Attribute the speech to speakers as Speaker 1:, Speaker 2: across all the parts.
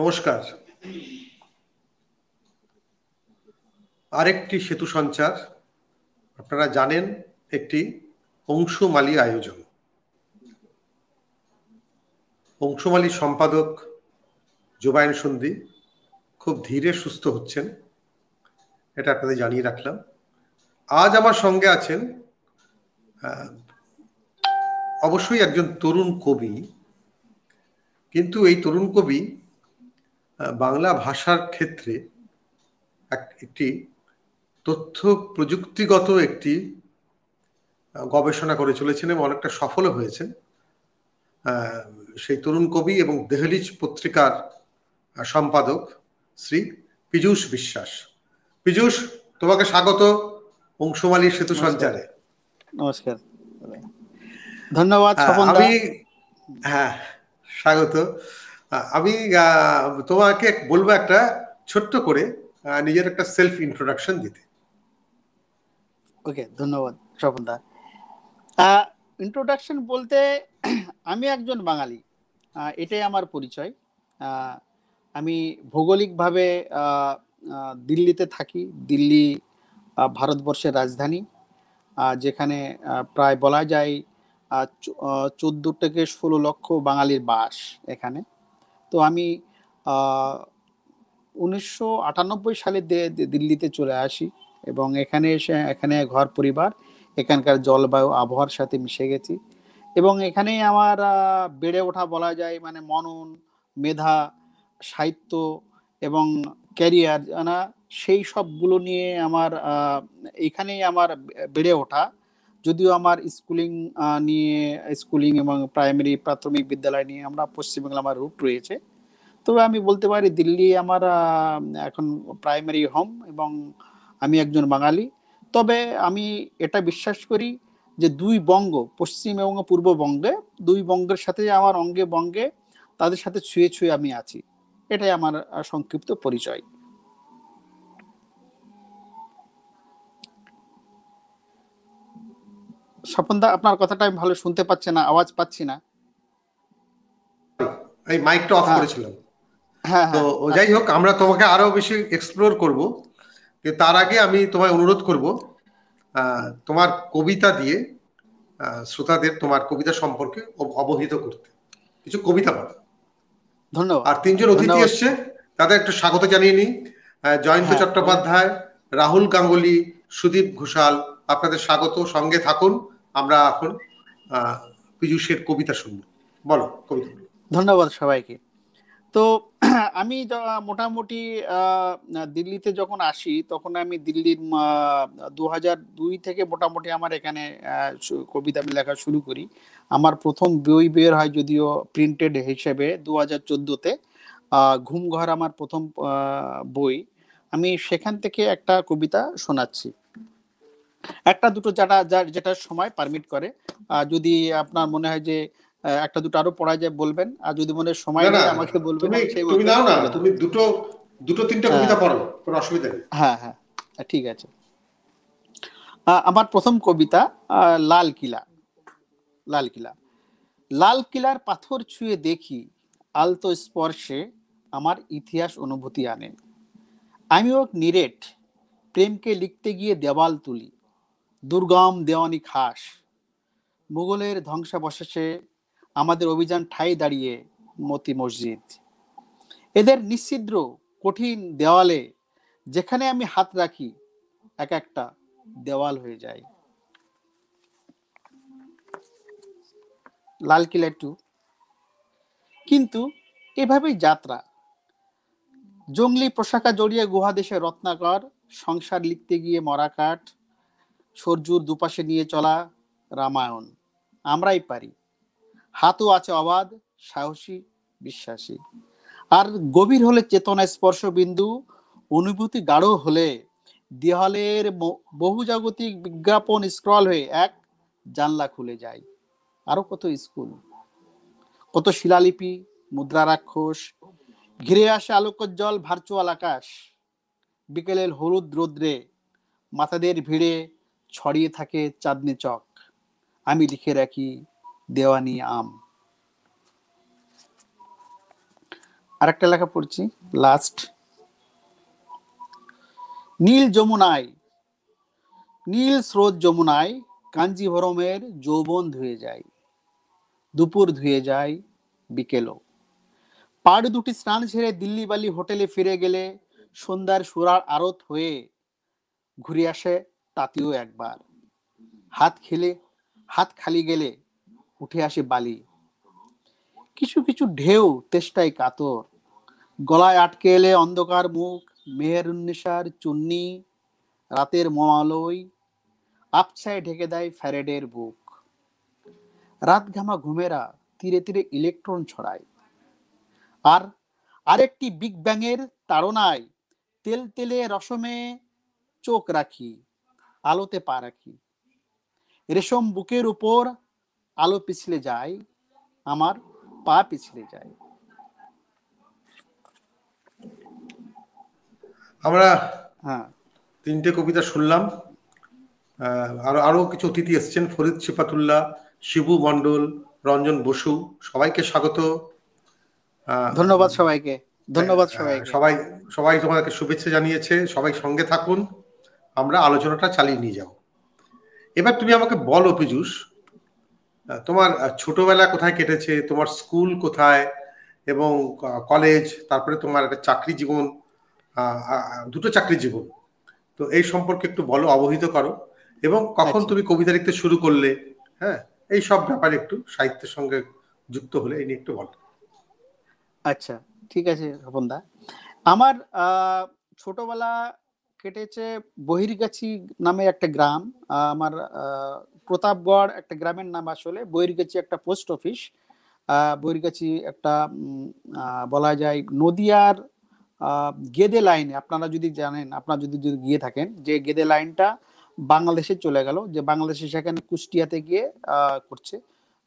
Speaker 1: নমস্কার আরেকটি সেতু সঞ্চার আপনারা জানেন একটি অংশমালী আয়োজন অংশমালী সম্পাদক জোবায়ন সন্ধি খুব ধীরে সুস্থ হচ্ছেন এটা আপনাদের জানিয়ে রাখলাম আজ আমার সঙ্গে আছেন অবশ্যই একজন তরুণ কবি কিন্তু এই তরুণ কবি বাংলা ভাষার ক্ষেত্রে একটি তথ্য প্রযুক্তিগত একটি গবেষণা করে চলেছেন এবং অনেকটা সফল হয়েছেন সেই তরুণ কবি এবং দেহলিজ পত্রিকার সম্পাদক শ্রী পীযূষ বিশ্বাস পীযূষ তোমাকে স্বাগত অংশমালী সেতু সঞ্চারে নমস্কার ধন্যবাদ হ্যাঁ, আমি হ্যাঁ স্বাগত আমি তোমাকে বলবো একটা ছোট্ট করে নিজের একটা সেলফ ইন্ট্রোডাকশন দিতে ওকে ধন্যবাদ স্বপনদা
Speaker 2: ইন্ট্রোডাকশন বলতে আমি একজন বাঙালি এটাই আমার পরিচয় আমি ভৌগোলিকভাবে দিল্লিতে থাকি দিল্লি ভারতবর্ষের রাজধানী যেখানে প্রায় বলা যায় চোদ্দো থেকে ষোলো লক্ষ বাঙালির বাস এখানে তো আমি উনিশশো আটানব্বই সালে দিল্লিতে চলে আসি এবং এখানে এসে এখানে ঘর পরিবার এখানকার জলবায়ু আবহাওয়ার সাথে মিশে গেছি এবং এখানেই আমার বেড়ে ওঠা বলা যায় মানে মনন মেধা সাহিত্য এবং ক্যারিয়ার সেই সবগুলো নিয়ে আমার এখানেই আমার বেড়ে ওঠা যদিও আমার স্কুলিং নিয়ে স্কুলিং এবং প্রাইমারি প্রাথমিক বিদ্যালয় নিয়ে আমরা পশ্চিমবঙ্গে আমার রুট রয়েছে তবে আমি বলতে পারি দিল্লি আমার এখন প্রাইমারি হোম এবং আমি একজন বাঙালি তবে আমি এটা বিশ্বাস করি যে দুই বঙ্গ পশ্চিম এবং পূর্ব বঙ্গে দুই বঙ্গের সাথে আমার অঙ্গে বঙ্গে তাদের সাথে ছুঁয়ে ছুঁয়ে আমি আছি এটাই আমার সংক্ষিপ্ত পরিচয় স্বপনদা আপনার কথাটা আমি ভালো শুনতে পাচ্ছি না আওয়াজ পাচ্ছি না
Speaker 1: এই মাইকটা অফ হ্যাঁ। করেছিলাম হ্যাঁ তো হ্যাঁ, যাই আচ্ছা। হোক আমরা তোমাকে আরো বেশি এক্সপ্লোর করব তার আগে আমি তোমায় অনুরোধ করব তোমার কবিতা দিয়ে শ্রোতাদের তোমার কবিতা সম্পর্কে অবহিত করতে কিছু কবিতা পাবে ধন্যবাদ আর তিনজন অতিথি এসছে তাদের একটু স্বাগত জানিয়ে নিই জয়ন্ত হ্যাঁ, চট্টোপাধ্যায় রাহুল গাঙ্গুলি সুদীপ ঘোষাল আপনাদের স্বাগত সঙ্গে থাকুন আমরা এখন পীযুষের কবিতা শুনব বলো কবিতা ধন্যবাদ সবাইকে
Speaker 2: তো আমি মোটামুটি দিল্লিতে যখন আসি তখন আমি দিল্লির দু দুই থেকে মোটামুটি আমার এখানে কবিতা আমি লেখা শুরু করি আমার প্রথম বই বের হয় যদিও প্রিন্টেড হিসেবে দু হাজার চোদ্দোতে ঘুমঘর আমার প্রথম বই আমি সেখান থেকে একটা কবিতা শোনাচ্ছি একটা দুটো যারা যেটা সময় পারমিট করে যদি আপনার মনে হয় যে একটা দুটো আরো পড়া যায় বলবেন আর যদি মনে সময় নেই আমাকে বলবেন তুমি না তুমি
Speaker 1: দুটো দুটো তিনটা হ্যাঁ। কবিতা পড়ো কোনো অসুবিধা নেই
Speaker 2: হ্যাঁ হ্যাঁ ঠিক আছে আমার প্রথম কবিতা লাল কিলা লাল কিলা লাল কিলার পাথর ছুঁয়ে দেখি আলতো স্পর্শে আমার ইতিহাস অনুভূতি আনে আমি ওক নিরেট প্রেমকে লিখতে গিয়ে দেওয়াল তুলি দুর্গম দেওয়ানি খাস মুঘলের ধ্বংসাবশেষে আমাদের অভিযান ঠাই দাঁড়িয়ে মতি মসজিদ এদের নিশ্চিদ্র কঠিন দেওয়ালে যেখানে আমি হাত রাখি এক একটা দেওয়াল হয়ে যায় লাল লালকিল্লা টু কিন্তু এভাবেই যাত্রা জঙ্গলি পোশাকা জড়িয়ে গুহাদেশে রত্নাকর সংসার লিখতে গিয়ে মরাকাঠ সূর্যর দুপাশে নিয়ে চলা রামায়ণ আমরাই পারি হাতও আছে অবাধ সাহসী বিশ্বাসী আর গভীর হলে চেতনা স্পর্শ বিন্দু অনুভূতি গাঢ় হলে দেহালের বহুজাগতিক বিজ্ঞাপন স্ক্রল হয়ে এক জানলা খুলে যায় আরো কত স্কুল কত শিলালিপি মুদ্রা রাক্ষস ঘিরে আসে আলোকজ্জ্বল ভার্চুয়াল আকাশ বিকেলের হলুদ রোদ্রে মাথাদের ভিড়ে ছড়িয়ে থাকে চাঁদনি চক আমি লিখে রাখি দেওয়ানি আম আরেকটা লেখা পড়ছি লাস্ট নীল যমুনায় নীল স্রোত যমুনায় কাঞ্জিভরমের যৌবন ধুয়ে যায় দুপুর ধুয়ে যায় বিকেল পাড় দুটি স্নান ছেড়ে বালি হোটেলে ফিরে গেলে সন্ধ্যার সুরার আড়ত হয়ে ঘুরে আসে তাতেও একবার হাত খেলে হাত খালি গেলে উঠে আসে বালি কিছু কিছু ঢেউ তেষ্টায় কাতর গলায় আটকে এলে অন্ধকার মুখ মেহের উন্নেশার চুন্নি রাতের মমালয় আপছায় ঢেকে দেয় ফ্যারেডের বুক রাত ঘামা ঘুমেরা তীরে তীরে ইলেকট্রন ছড়ায় আর আরেকটি বিগ ব্যাঙের তাড়নায় তেল তেলে রসমে চোখ রাখি আলোতে পা রাখি রেশম বুকের উপর আলো পিছলে যায় আমার পা
Speaker 1: পিছলে যায় আমরা হ্যাঁ তিনটে কবিতা শুনলাম আরো আরো কিছু অতিথি এসছেন ফরিদ শিপাতুল্লাহ শিবু মন্ডল রঞ্জন বসু সবাইকে স্বাগত ধন্যবাদ সবাইকে ধন্যবাদ সবাই সবাই সবাই তোমাদেরকে শুভেচ্ছা জানিয়েছে সবাই সঙ্গে থাকুন আমরা আলোচনাটা চালিয়ে নিয়ে যাব এবার তুমি আমাকে বলো পীযুষ তোমার ছোটবেলা কোথায় কেটেছে তোমার স্কুল কোথায় এবং কলেজ তারপরে তোমার একটা চাকরি জীবন দুটো চাকরি জীবন তো এই সম্পর্কে একটু বলো অবহিত করো এবং কখন আচ্ছা। তুমি কবিতা লিখতে শুরু করলে হ্যাঁ এই সব ব্যাপারে একটু সাহিত্যের সঙ্গে যুক্ত হলে এই নিয়ে একটু বলো আচ্ছা ঠিক আছে দা আমার
Speaker 2: ছোটবেলা কেটেছে বহিরগাছি নামে একটা গ্রাম আমার প্রতাপগড় একটা গ্রামের নাম আসলে বহিরগাছি একটা পোস্ট অফিস বহিরগাছি একটা বলা যায় নদিয়ার গেদে লাইনে আপনারা যদি জানেন আপনারা যদি যদি গিয়ে থাকেন যে গেদে লাইনটা বাংলাদেশে চলে গেল যে বাংলাদেশে সেখানে কুষ্টিয়াতে গিয়ে করছে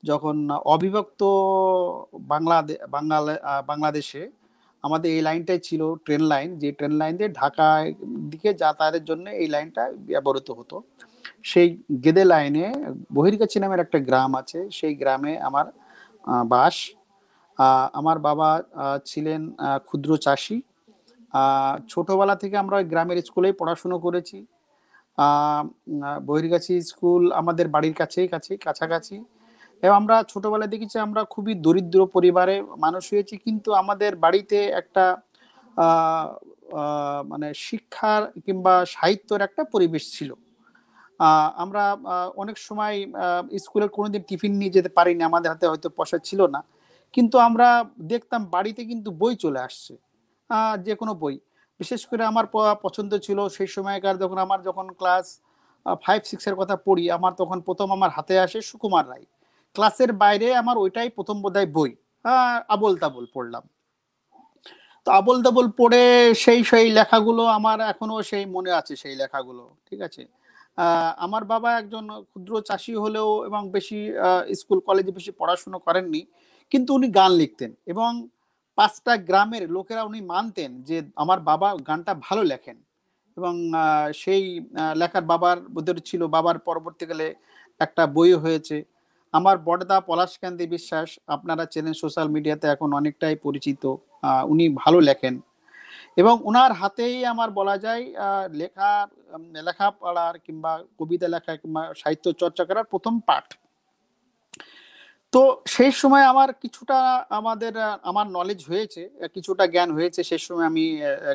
Speaker 2: যখন অবিভক্ত বাংলাদেশ বাংলাদেশে আমাদের এই লাইনটাই ছিল ট্রেন লাইন যে ট্রেন লাইন দিয়ে ঢাকায় দিকে যাতায়াতের জন্য এই লাইনটা ব্যবহৃত হতো সেই গেদে লাইনে বহির্গাছি নামের একটা গ্রাম আছে সেই গ্রামে আমার বাস আমার বাবা ছিলেন ক্ষুদ্র চাষি ছোটবেলা থেকে আমরা ওই গ্রামের স্কুলেই পড়াশুনো করেছি বহির্গাছি স্কুল আমাদের বাড়ির কাছেই কাছে কাছাকাছি এবং আমরা ছোটবেলায় দেখেছি আমরা খুবই দরিদ্র পরিবারে মানুষ হয়েছি কিন্তু আমাদের বাড়িতে একটা মানে শিক্ষার কিংবা সাহিত্যর একটা পরিবেশ ছিল আমরা অনেক সময় স্কুলের কোনোদিন টিফিন নিয়ে যেতে পারিনি আমাদের হাতে হয়তো পয়সা ছিল না কিন্তু আমরা দেখতাম বাড়িতে কিন্তু বই চলে আসছে যে কোনো বই বিশেষ করে আমার পছন্দ ছিল সেই সময়কার যখন আমার যখন ক্লাস ফাইভ সিক্সের কথা পড়ি আমার তখন প্রথম আমার হাতে আসে সুকুমার রায় ক্লাসের বাইরে আমার ওইটাই প্রথম বোধহয় বই আবল তাবল পড়লাম তো আবল তাবল পড়ে সেই সেই লেখাগুলো আমার এখনো সেই মনে আছে সেই লেখাগুলো ঠিক আছে আমার বাবা একজন ক্ষুদ্র চাষি হলেও এবং বেশি স্কুল কলেজে বেশি পড়াশুনো করেননি কিন্তু উনি গান লিখতেন এবং পাঁচটা গ্রামের লোকেরা উনি মানতেন যে আমার বাবা গানটা ভালো লেখেন এবং সেই লেখার বাবার বোধের ছিল বাবার পরবর্তীকালে একটা বই হয়েছে আমার বড়দা পলাশকান্দি বিশ্বাস আপনারা চেনেন সোশ্যাল মিডিয়াতে এখন অনেকটাই পরিচিত উনি ভালো লেখেন এবং ওনার হাতেই আমার বলা যায় লেখা লেখাপড়ার কিংবা কবিতা লেখা কিংবা সাহিত্য চর্চা করার প্রথম পাঠ তো সেই সময় আমার কিছুটা আমাদের আমার নলেজ হয়েছে কিছুটা জ্ঞান হয়েছে সেই সময় আমি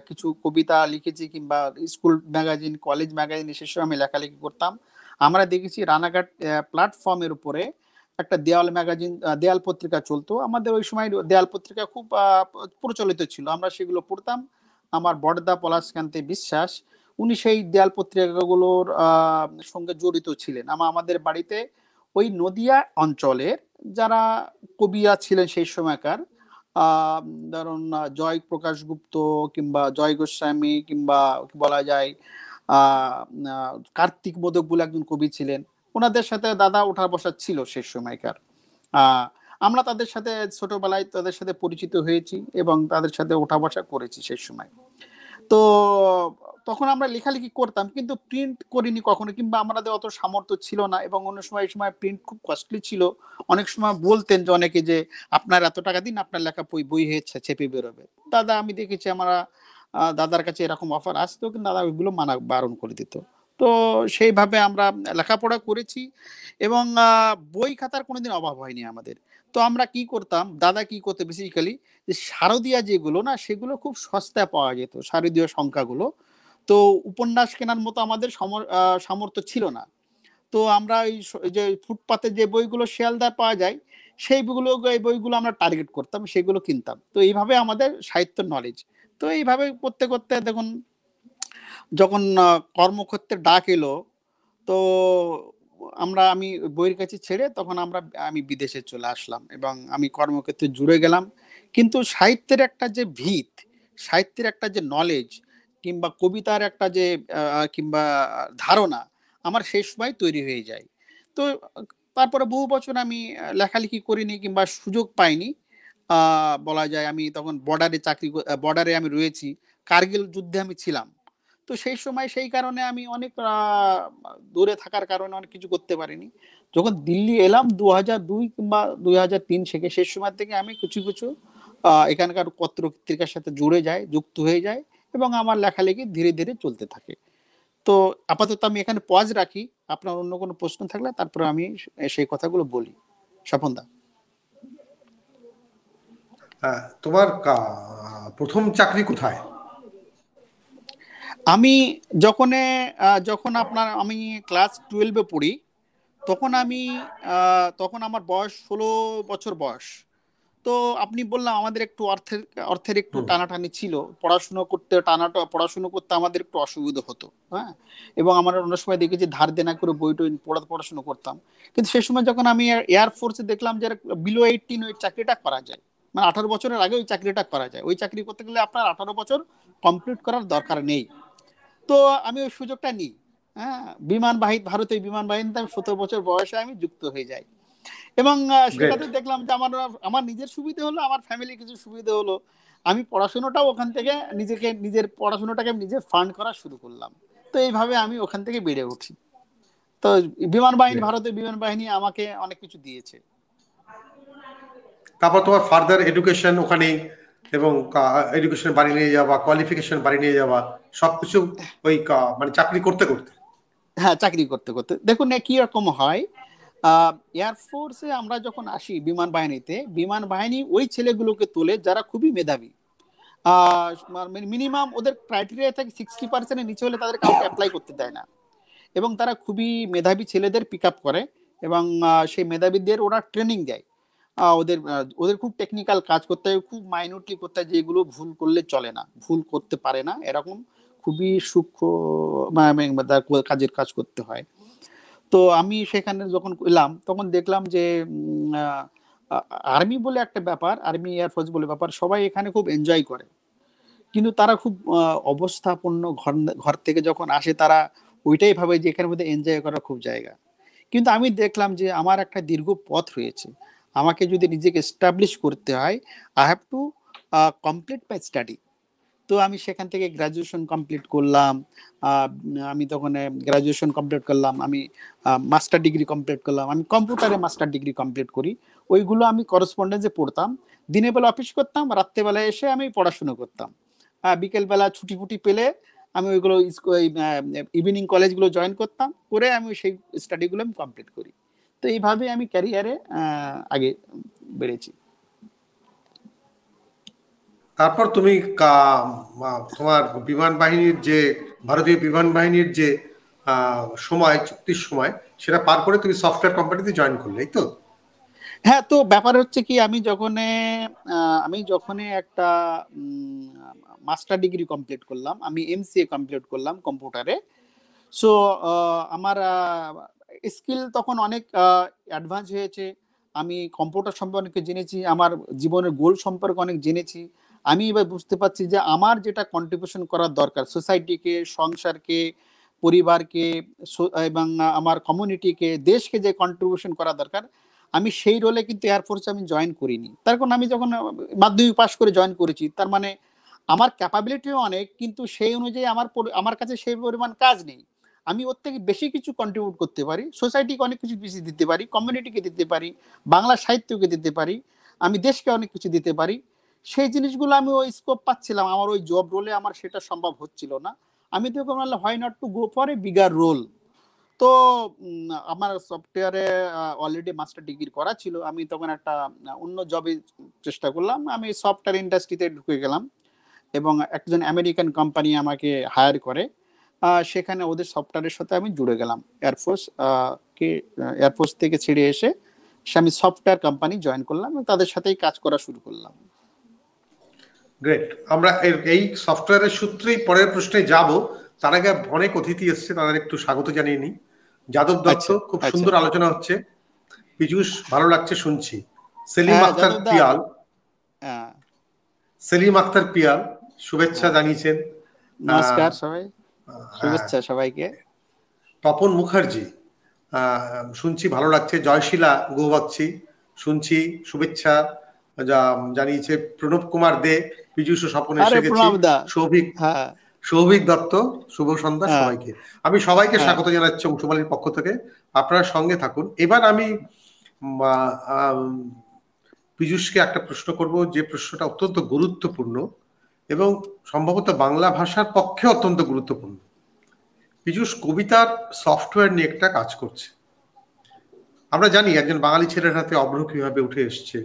Speaker 2: কিছু কবিতা লিখেছি কিংবা স্কুল ম্যাগাজিন কলেজ ম্যাগাজিন সেই সময় আমি লেখালেখি করতাম আমরা দেখেছি রানাঘাট প্ল্যাটফর্মের উপরে একটা দেয়াল ম্যাগাজিন দেয়াল পত্রিকা চলতো আমাদের ওই সময় দেয়াল পত্রিকা খুব প্রচলিত ছিল আমরা সেগুলো পড়তাম আমার বড়দা পলাশকান্তি বিশ্বাস উনি সেই দেয়াল পত্রিকাগুলোর সঙ্গে জড়িত ছিলেন আমা আমাদের বাড়িতে ওই নদিয়া অঞ্চলের যারা কবিরা ছিলেন সেই সময়কার ধরুন জয় প্রকাশ গুপ্ত কিংবা জয় গোস্বামী কিংবা বলা যায় কার্তিক মোদক বলে একজন কবি ছিলেন ওনাদের সাথে দাদা ওঠা বসা ছিল সেই সময়কার আমরা তাদের সাথে ছোটবেলায় তাদের সাথে পরিচিত হয়েছি এবং তাদের সাথে ওঠা বসা করেছি সেই সময় তো তখন আমরা লেখালেখি করতাম কিন্তু প্রিন্ট করিনি কখনো কিংবা আমাদের অত সামর্থ্য ছিল না এবং অন্য সময় এই সময় প্রিন্ট খুব কস্টলি ছিল অনেক সময় বলতেন যে অনেকে যে আপনার এত টাকা দিন আপনার লেখা বই বই হয়েছে চেপে বেরোবে দাদা আমি দেখেছি আমরা দাদার কাছে এরকম অফার আসতো কিন্তু দাদা ওইগুলো মানা বারণ করে দিত তো সেইভাবে আমরা লেখাপড়া করেছি এবং বই খাতার কোনোদিন অভাব হয়নি আমাদের তো আমরা কি করতাম দাদা কি করতে বেসিক্যালি যে শারদীয়া যেগুলো না সেগুলো খুব সস্তায় পাওয়া যেত শারদীয় সংখ্যাগুলো তো উপন্যাস কেনার মতো আমাদের সামর্থ্য ছিল না তো আমরা ওই যে ফুটপাতে যে বইগুলো শিয়ালদার পাওয়া যায় সেই বইগুলো এই বইগুলো আমরা টার্গেট করতাম সেগুলো কিনতাম তো এইভাবে আমাদের সাহিত্য নলেজ তো এইভাবে করতে করতে দেখুন যখন কর্মক্ষেত্রে ডাক এলো তো আমরা আমি বইয়ের কাছে ছেড়ে তখন আমরা আমি বিদেশে চলে আসলাম এবং আমি কর্মক্ষেত্রে জুড়ে গেলাম কিন্তু সাহিত্যের একটা যে ভিত সাহিত্যের একটা যে নলেজ কিংবা কবিতার একটা যে কিংবা ধারণা আমার সেই সময় তৈরি হয়ে যায় তো তারপরে বহু বছর আমি লেখালেখি করিনি কিংবা সুযোগ পাইনি বলা যায় আমি তখন বর্ডারে চাকরি বর্ডারে আমি রয়েছি কার্গিল যুদ্ধে আমি ছিলাম তো সেই সময় সেই কারণে আমি অনেক দূরে থাকার কারণে অনেক কিছু করতে পারিনি যখন দিল্লি এলাম দু হাজার দুই কিংবা দুই হাজার তিন থেকে সেই সময় থেকে আমি কিছু কিছু এখানকার পত্র পত্রিকার সাথে জুড়ে যায় যুক্ত হয়ে যায় এবং আমার লেখালেখি ধীরে ধীরে চলতে থাকে তো আপাতত আমি এখানে পজ রাখি আপনার অন্য কোনো প্রশ্ন থাকলে
Speaker 1: তারপরে আমি সেই কথাগুলো বলি স্বপন দা হ্যাঁ, তোমার প্রথম চাকরি কোথায়
Speaker 2: আমি যখন যখন আপনার আমি ক্লাস টুয়েলভে পড়ি তখন আমি তখন আমার বয়স ষোলো বছর বয়স তো আপনি বললাম আমাদের একটু অর্থের অর্থের একটু টানাটানি ছিল পড়াশুনো করতে টানাটা পড়াশুনো করতে আমাদের একটু অসুবিধা হতো হ্যাঁ এবং আমরা অন্য সময় দেখেছি ধার দেনা করে বই টই পড়া পড়াশুনো করতাম কিন্তু সেই সময় যখন আমি এয়ারফোর্সে দেখলাম যে বিলো এইটিন ওই চাকরিটা করা যায় মানে আঠারো বছরের আগে ওই চাকরিটা করা যায় ওই চাকরি করতে গেলে আপনার আঠারো বছর কমপ্লিট করার দরকার নেই তো আমি ওই সুযোগটা নিই হ্যাঁ বিমান বাহিনী ভারতের বিমান বাহিনীতে আমি সতেরো বছর বয়সে আমি যুক্ত হয়ে যাই এবং সেটাতে দেখলাম যে আমার আমার নিজের সুবিধা হলো আমার ফ্যামিলি কিছু সুবিধা হলো আমি পড়াশোনাটাও ওখান থেকে নিজেকে নিজের পড়াশোনাটাকে নিজে ফান্ড করা শুরু করলাম তো এইভাবে আমি ওখান থেকে বেড়ে উঠি তো বিমান বাহিনী ভারতের বিমান বাহিনী আমাকে অনেক কিছু দিয়েছে
Speaker 1: তারপর তোমার ফার্দার এডুকেশন ওখানে এবং এডুকেশন বাড়ি নিয়ে যাওয়া কোয়ালিফিকেশন বাড়ি নিয়ে যাওয়া সবকিছু ওই মানে চাকরি করতে করতে হ্যাঁ চাকরি করতে করতে দেখুন কি রকম
Speaker 2: হয় এয়ারফোর্সে আমরা যখন আসি বিমান বাহিনীতে বিমান বাহিনী ওই ছেলেগুলোকে তোলে যারা খুবই মেধাবী মিনিমাম মানে ওদের ক্রাইটেরিয়া থাকে সিক্সটি পার্সেন্টের নিচে হলে তাদের কাউকে অ্যাপ্লাই করতে দেয় না এবং তারা খুবই মেধাবী ছেলেদের পিক আপ করে এবং সেই মেধাবীদের ওরা ট্রেনিং দেয় ওদের ওদের খুব টেকনিক্যাল কাজ করতে হয় খুব মাইনরলি করতে হয় যেগুলো ভুল করলে চলে না ভুল করতে পারে না এরকম খুবই সূক্ষ্ম কাজের কাজ করতে হয় তো আমি সেখানে যখন এলাম তখন দেখলাম যে আর্মি বলে একটা ব্যাপার আর্মি এয়ারফোর্স বলে ব্যাপার সবাই এখানে খুব এনজয় করে কিন্তু তারা খুব অবস্থাপন্ন ঘর ঘর থেকে যখন আসে তারা ওইটাই ভাবে যে এখানের মধ্যে এনজয় করার খুব জায়গা কিন্তু আমি দেখলাম যে আমার একটা দীর্ঘ পথ রয়েছে আমাকে যদি নিজেকে এস্টাবলিশ করতে হয় I have to complete my study তো আমি সেখান থেকে গ্র্যাজুয়েশন কমপ্লিট করলাম আমি তখন গ্র্যাজুয়েশন কমপ্লিট করলাম আমি মাস্টার ডিগ্রি কমপ্লিট করলাম আমি কম্পিউটারে মাস্টার ডিগ্রি কমপ্লিট করি ওইগুলো আমি করসপন্ডেন্সে পড়তাম দিনের বেলা অফিস করতাম রাত্রেবেলা এসে আমি পড়াশুনো করতাম বিকেলবেলা ছুটি ফুটি পেলে আমি ওইগুলো ইভিনিং কলেজগুলো জয়েন করতাম করে আমি সেই স্টাডিগুলো আমি কমপ্লিট করি তো এইভাবে আমি ক্যারিয়ারে
Speaker 1: আগে বেড়েছি তারপর তুমি তোমার বিমান বাহিনীর যে ভারতীয় বিমান বাহিনীর যে সময় চুক্তির সময় সেটা পার করে তুমি সফটওয়্যার কোম্পানিতে জয়েন করলে তো
Speaker 2: হ্যাঁ তো ব্যাপার হচ্ছে কি আমি যখন আমি যখন একটা মাস্টার ডিগ্রি কমপ্লিট করলাম আমি এমসিএ কমপ্লিট করলাম কম্পিউটারে সো আমার স্কিল তখন অনেক অ্যাডভান্স হয়েছে আমি কম্পিউটার সম্পর্কে অনেক জেনেছি আমার জীবনের গোল সম্পর্কে অনেক জেনেছি আমি এবার বুঝতে পারছি যে আমার যেটা কন্ট্রিবিউশন করার দরকার সোসাইটিকে সংসারকে পরিবারকে এবং আমার কমিউনিটিকে দেশকে যে কন্ট্রিবিউশন করা দরকার আমি সেই রোলে কিন্তু এয়ারফোর্সে আমি জয়েন করিনি তার কারণ আমি যখন মাধ্যমিক পাশ করে জয়েন করেছি তার মানে আমার ক্যাপাবিলিটিও অনেক কিন্তু সেই অনুযায়ী আমার আমার কাছে সেই পরিমাণ কাজ নেই আমি ওর থেকে বেশি কিছু কন্ট্রিবিউট করতে পারি সোসাইটিকে অনেক কিছু বেশি দিতে পারি কমিউনিটিকে দিতে পারি বাংলা সাহিত্যকে দিতে পারি আমি দেশকে অনেক কিছু দিতে পারি সেই জিনিসগুলো আমি ওই স্কোপ পাচ্ছিলাম আমার ওই জব রোলে আমার সেটা সম্ভব হচ্ছিল না আমি তো বললাম why not to go for a bigger role তো আমার সফটওয়্যারে অলরেডি মাস্টার ডিগ্রি করা ছিল আমি তখন একটা অন্য জবে চেষ্টা করলাম আমি সফটওয়্যার ইন্ডাস্ট্রিতে ঢুকে গেলাম এবং একজন আমেরিকান কোম্পানি আমাকে হায়ার করে সেখানে ওদের সফটওয়্যারের সাথে আমি জুড়ে গেলাম এয়ারফোর্স কে এয়ারফোর্স থেকে ছেড়ে এসে সে আমি সফটওয়্যার কোম্পানি জয়েন করলাম এবং তাদের সাথেই কাজ করা শুরু করলাম
Speaker 1: গ্রেট আমরা এই সফটওয়্যারের সূত্রেই পরের প্রশ্নে যাব তার আগে অনেক অতিথি এসছে তাদের একটু স্বাগত জানিয়ে নিই যাদব দত্ত আচ্ছা, খুব আচ্ছা। সুন্দর আলোচনা হচ্ছে পীযুষ ভালো লাগছে শুনছি সেলিম হ্যাঁ, আক্তার পিয়াল হ্যাঁ। সেলিম আক্তার পিয়াল শুভেচ্ছা হ্যাঁ। জানিয়েছেন নমস্কার সবাই শুভেচ্ছা হ্যাঁ। সবাইকে তপন মুখার্জি শুনছি ভালো লাগছে জয়শীলা গৌবাগছি শুনছি শুভেচ্ছা জানিয়েছে প্রণব কুমার দে পিজুষ স্বপন এসে গেছি সৌভিক হ্যাঁ। সৌভিক দত্ত শুভ সন্ধ্যা হ্যাঁ। সবাইকে আমি সবাইকে স্বাগত জানাচ্ছি অংশমালীর পক্ষ থেকে আপনার সঙ্গে থাকুন এবার আমি পীযুষকে একটা প্রশ্ন করব যে প্রশ্নটা অত্যন্ত গুরুত্বপূর্ণ এবং সম্ভবত বাংলা ভাষার পক্ষে অত্যন্ত গুরুত্বপূর্ণ পীযুষ কবিতার সফটওয়্যার নিয়ে একটা কাজ করছে আমরা জানি একজন বাঙালি ছেলের হাতে অভ্র কীভাবে উঠে এসছে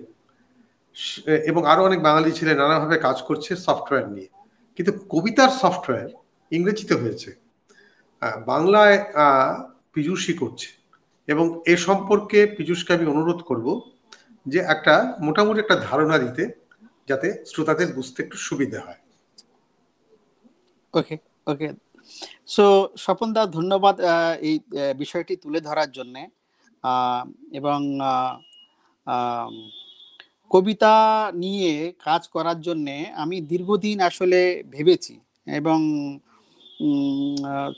Speaker 1: এবং আরো অনেক বাঙালি ছেলে নানাভাবে কাজ করছে সফটওয়্যার নিয়ে কিন্তু কবিতার সফটওয়্যার ইংরেজিতে হয়েছে বাংলায় পীযুষই করছে এবং এ সম্পর্কে পীযুষকে আমি অনুরোধ করব যে একটা মোটামুটি একটা ধারণা দিতে যাতে শ্রোতাদের বুঝতে একটু সুবিধা হয় ওকে
Speaker 2: ওকে সো স্বপন দা ধন্যবাদ এই বিষয়টি তুলে ধরার জন্যে এবং কবিতা নিয়ে কাজ করার জন্যে আমি দীর্ঘদিন আসলে ভেবেছি এবং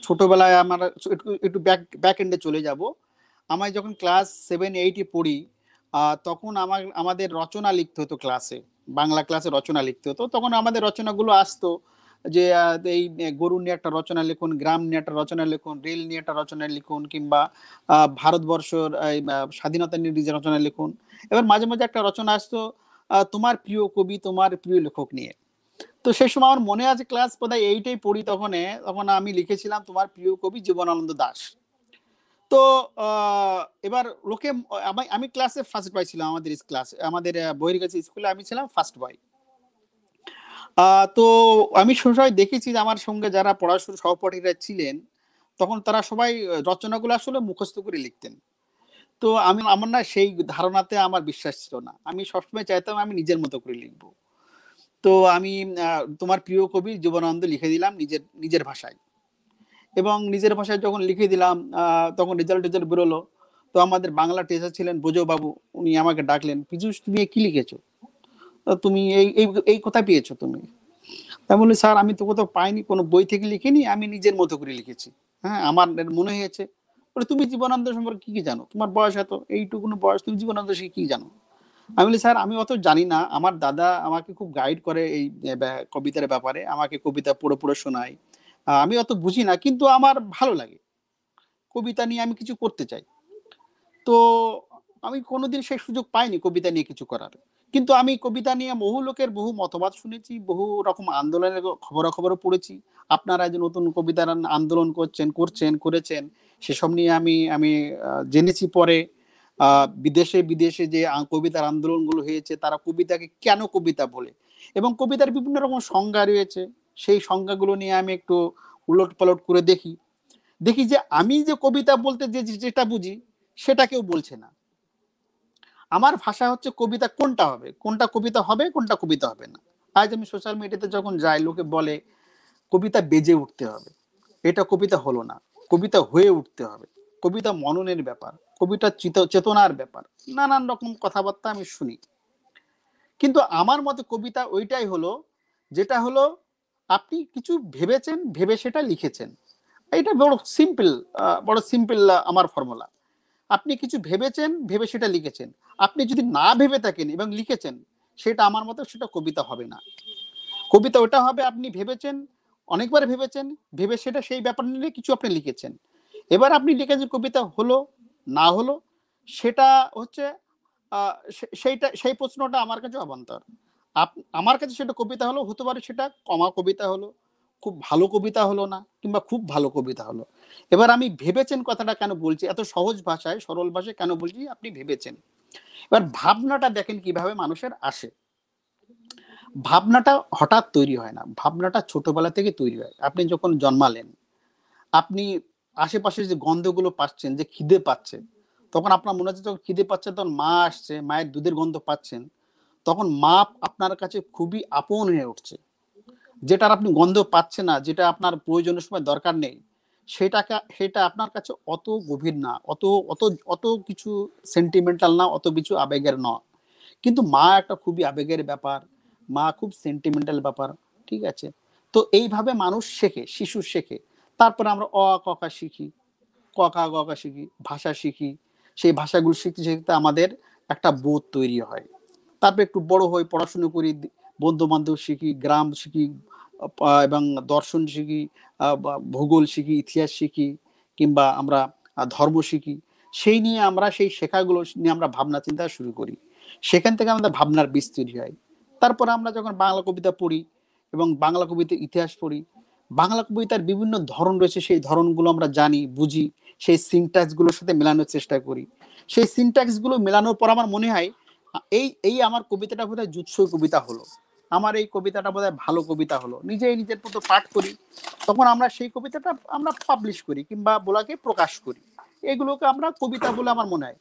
Speaker 2: ছোটবেলায় আমার একটু একটু ব্যাক ব্যাক এন্ডে চলে যাব আমায় যখন ক্লাস সেভেন এইটে পড়ি তখন আমার আমাদের রচনা লিখতে হতো ক্লাসে বাংলা ক্লাসে রচনা লিখতে হতো তখন আমাদের রচনাগুলো আসতো যে এই গরু নিয়ে একটা রচনা লিখুন গ্রাম নিয়ে একটা রচনা লিখুন রেল নিয়ে একটা রচনা লিখুন কিংবা ভারতবর্ষর স্বাধীনতা নিয়ে নিজের রচনা লিখুন এবার মাঝে মাঝে একটা রচনা আসতো তোমার প্রিয় কবি তোমার প্রিয় লেখক নিয়ে তো সেই সময় আমার মনে আছে ক্লাস বোধহয় এইটাই পড়ি তখন তখন আমি লিখেছিলাম তোমার প্রিয় কবি জীবনানন্দ দাস তো এবার লোকে আমি ক্লাসে ফার্স্ট বয় ছিলাম আমাদের ক্লাস আমাদের বইয়ের কাছে স্কুলে আমি ছিলাম ফার্স্ট বয় তো আমি সবসময় দেখেছি যে আমার সঙ্গে যারা পড়াশুনো সহপাঠীরা ছিলেন তখন তারা সবাই রচনাগুলো আসলে মুখস্থ করে লিখতেন তো আমি আমার না সেই ধারণাতে আমার বিশ্বাস ছিল না আমি সবসময় চাইতাম আমি নিজের মতো করে লিখব তো আমি তোমার প্রিয় কবি জীবনানন্দ লিখে দিলাম নিজের নিজের ভাষায় এবং নিজের ভাষায় যখন লিখে দিলাম তখন রেজাল্ট টেজাল্ট বেরোলো তো আমাদের বাংলা টিচার ছিলেন বুঝো বাবু উনি আমাকে ডাকলেন পীযুষ তুমি কি লিখেছো তুমি এই এই কথা পেয়েছো তুমি তাই বলি স্যার আমি তো কোথাও পাইনি কোনো বই থেকে লিখিনি আমি নিজের মতো করে লিখেছি হ্যাঁ আমার মনে হয়েছে তুমি জীবনানন্দ সম্পর্কে কি কি জানো তোমার বয়স এত এইটুকু বয়স তুমি জীবনানন্দ সে কি জানো আমি বলি স্যার আমি অত জানি না আমার দাদা আমাকে খুব গাইড করে এই কবিতার ব্যাপারে আমাকে কবিতা পুরোপুরো শোনায় আমি অত বুঝি না কিন্তু আমার ভালো লাগে কবিতা নিয়ে আমি কিছু করতে চাই তো আমি কোনোদিন সেই সুযোগ পাইনি কবিতা নিয়ে কিছু করার কিন্তু আমি কবিতা নিয়ে বহু লোকের বহু মতবাদ শুনেছি বহু রকম আন্দোলনের খবরাখবরও পড়েছি আপনারা যে নতুন কবিতার আন্দোলন করছেন করছেন করেছেন সেসব নিয়ে আমি আমি জেনেছি পরে বিদেশে বিদেশে যে কবিতার আন্দোলনগুলো হয়েছে তারা কবিতাকে কেন কবিতা বলে এবং কবিতার বিভিন্ন রকম সংজ্ঞা রয়েছে সেই সংজ্ঞাগুলো নিয়ে আমি একটু উলট পালট করে দেখি দেখি যে আমি যে কবিতা বলতে যে যেটা বুঝি সেটা কেউ বলছে না আমার ভাষা হচ্ছে কবিতা কোনটা হবে কোনটা কবিতা হবে কোনটা কবিতা হবে না আজ আমি সোশ্যাল মিডিয়াতে যখন যাই লোকে বলে কবিতা বেজে উঠতে হবে এটা কবিতা হলো না কবিতা হয়ে উঠতে হবে কবিতা মননের ব্যাপার কবিতা চেতনার ব্যাপার নানান রকম কথাবার্তা আমি শুনি কিন্তু আমার মতে কবিতা ওইটাই হলো যেটা হলো আপনি কিছু ভেবেছেন ভেবে সেটা লিখেছেন এটা বড় সিম্পল বড় সিম্পল আমার ফর্মুলা আপনি কিছু ভেবেছেন ভেবে সেটা লিখেছেন আপনি যদি না ভেবে থাকেন এবং লিখেছেন সেটা আমার মতো সেটা কবিতা হবে না কবিতা ওটা হবে আপনি ভেবেছেন অনেকবার ভেবেছেন ভেবে সেটা সেই ব্যাপার নিয়ে কিছু আপনি লিখেছেন এবার আপনি লিখেছেন কবিতা হলো না হলো সেটা হচ্ছে সেইটা সেই প্রশ্নটা আমার কাছে অবান্তর আমার কাছে সেটা কবিতা হলো হতে পারে সেটা কমা কবিতা হলো খুব ভালো কবিতা হলো না কিংবা খুব ভালো কবিতা হলো এবার আমি ভেবেছেন কথাটা কেন বলছি এত সহজ ভাষায় সরল ভাষায় কেন বলছি আপনি ভেবেছেন এবার ভাবনাটা দেখেন কিভাবে মানুষের আসে ভাবনাটা হঠাৎ তৈরি হয় না ভাবনাটা ছোটবেলা থেকে তৈরি হয় আপনি যখন জন্মালেন আপনি আশেপাশের যে গন্ধগুলো পাচ্ছেন যে খিদে পাচ্ছে তখন আপনার মনে হচ্ছে যখন খিদে পাচ্ছে তখন মা আসছে মায়ের দুধের গন্ধ পাচ্ছেন তখন মাপ আপনার কাছে খুবই আপন হয়ে উঠছে যেটার আপনি গন্ধ পাচ্ছে না যেটা আপনার প্রয়োজনের সময় দরকার নেই সেটাকে সেটা আপনার কাছে অত গভীর না অত অত অত কিছু সেন্টিমেন্টাল না অত কিছু আবেগের না কিন্তু মা একটা খুবই আবেগের ব্যাপার মা খুব সেন্টিমেন্টাল ব্যাপার ঠিক আছে তো এইভাবে মানুষ শেখে শিশু শেখে তারপরে আমরা অ ককা শিখি ককা গকা শিখি ভাষা শিখি সেই ভাষাগুলো শিখতে শিখতে আমাদের একটা বোধ তৈরি হয় তারপর একটু বড় হই পড়াশুনো করি বন্ধু বান্ধব শিখি গ্রাম শিখি এবং দর্শন শিখি ভূগোল শিখি ইতিহাস শিখি কিংবা আমরা ধর্ম শিখি সেই নিয়ে আমরা সেই শেখাগুলো নিয়ে আমরা ভাবনা চিন্তা শুরু করি সেখান থেকে আমাদের ভাবনার বিস্তৃতি হয় তারপরে আমরা যখন বাংলা কবিতা পড়ি এবং বাংলা কবিতার ইতিহাস পড়ি বাংলা কবিতার বিভিন্ন ধরন রয়েছে সেই ধরনগুলো আমরা জানি বুঝি সেই সিনট্যাক্সগুলোর সাথে মেলানোর চেষ্টা করি সেই সিনট্যাক্সগুলো মেলানোর পর আমার মনে হয় এই এই আমার কবিতাটা বোধহয় জুৎসই কবিতা হলো আমার এই কবিতাটা বোধহয় ভালো কবিতা হলো নিজেই নিজের মতো পাঠ করি তখন আমরা সেই কবিতাটা আমরা পাবলিশ করি কিংবা বোলাকে প্রকাশ করি এগুলোকে আমরা কবিতা বলে আমার মনে হয়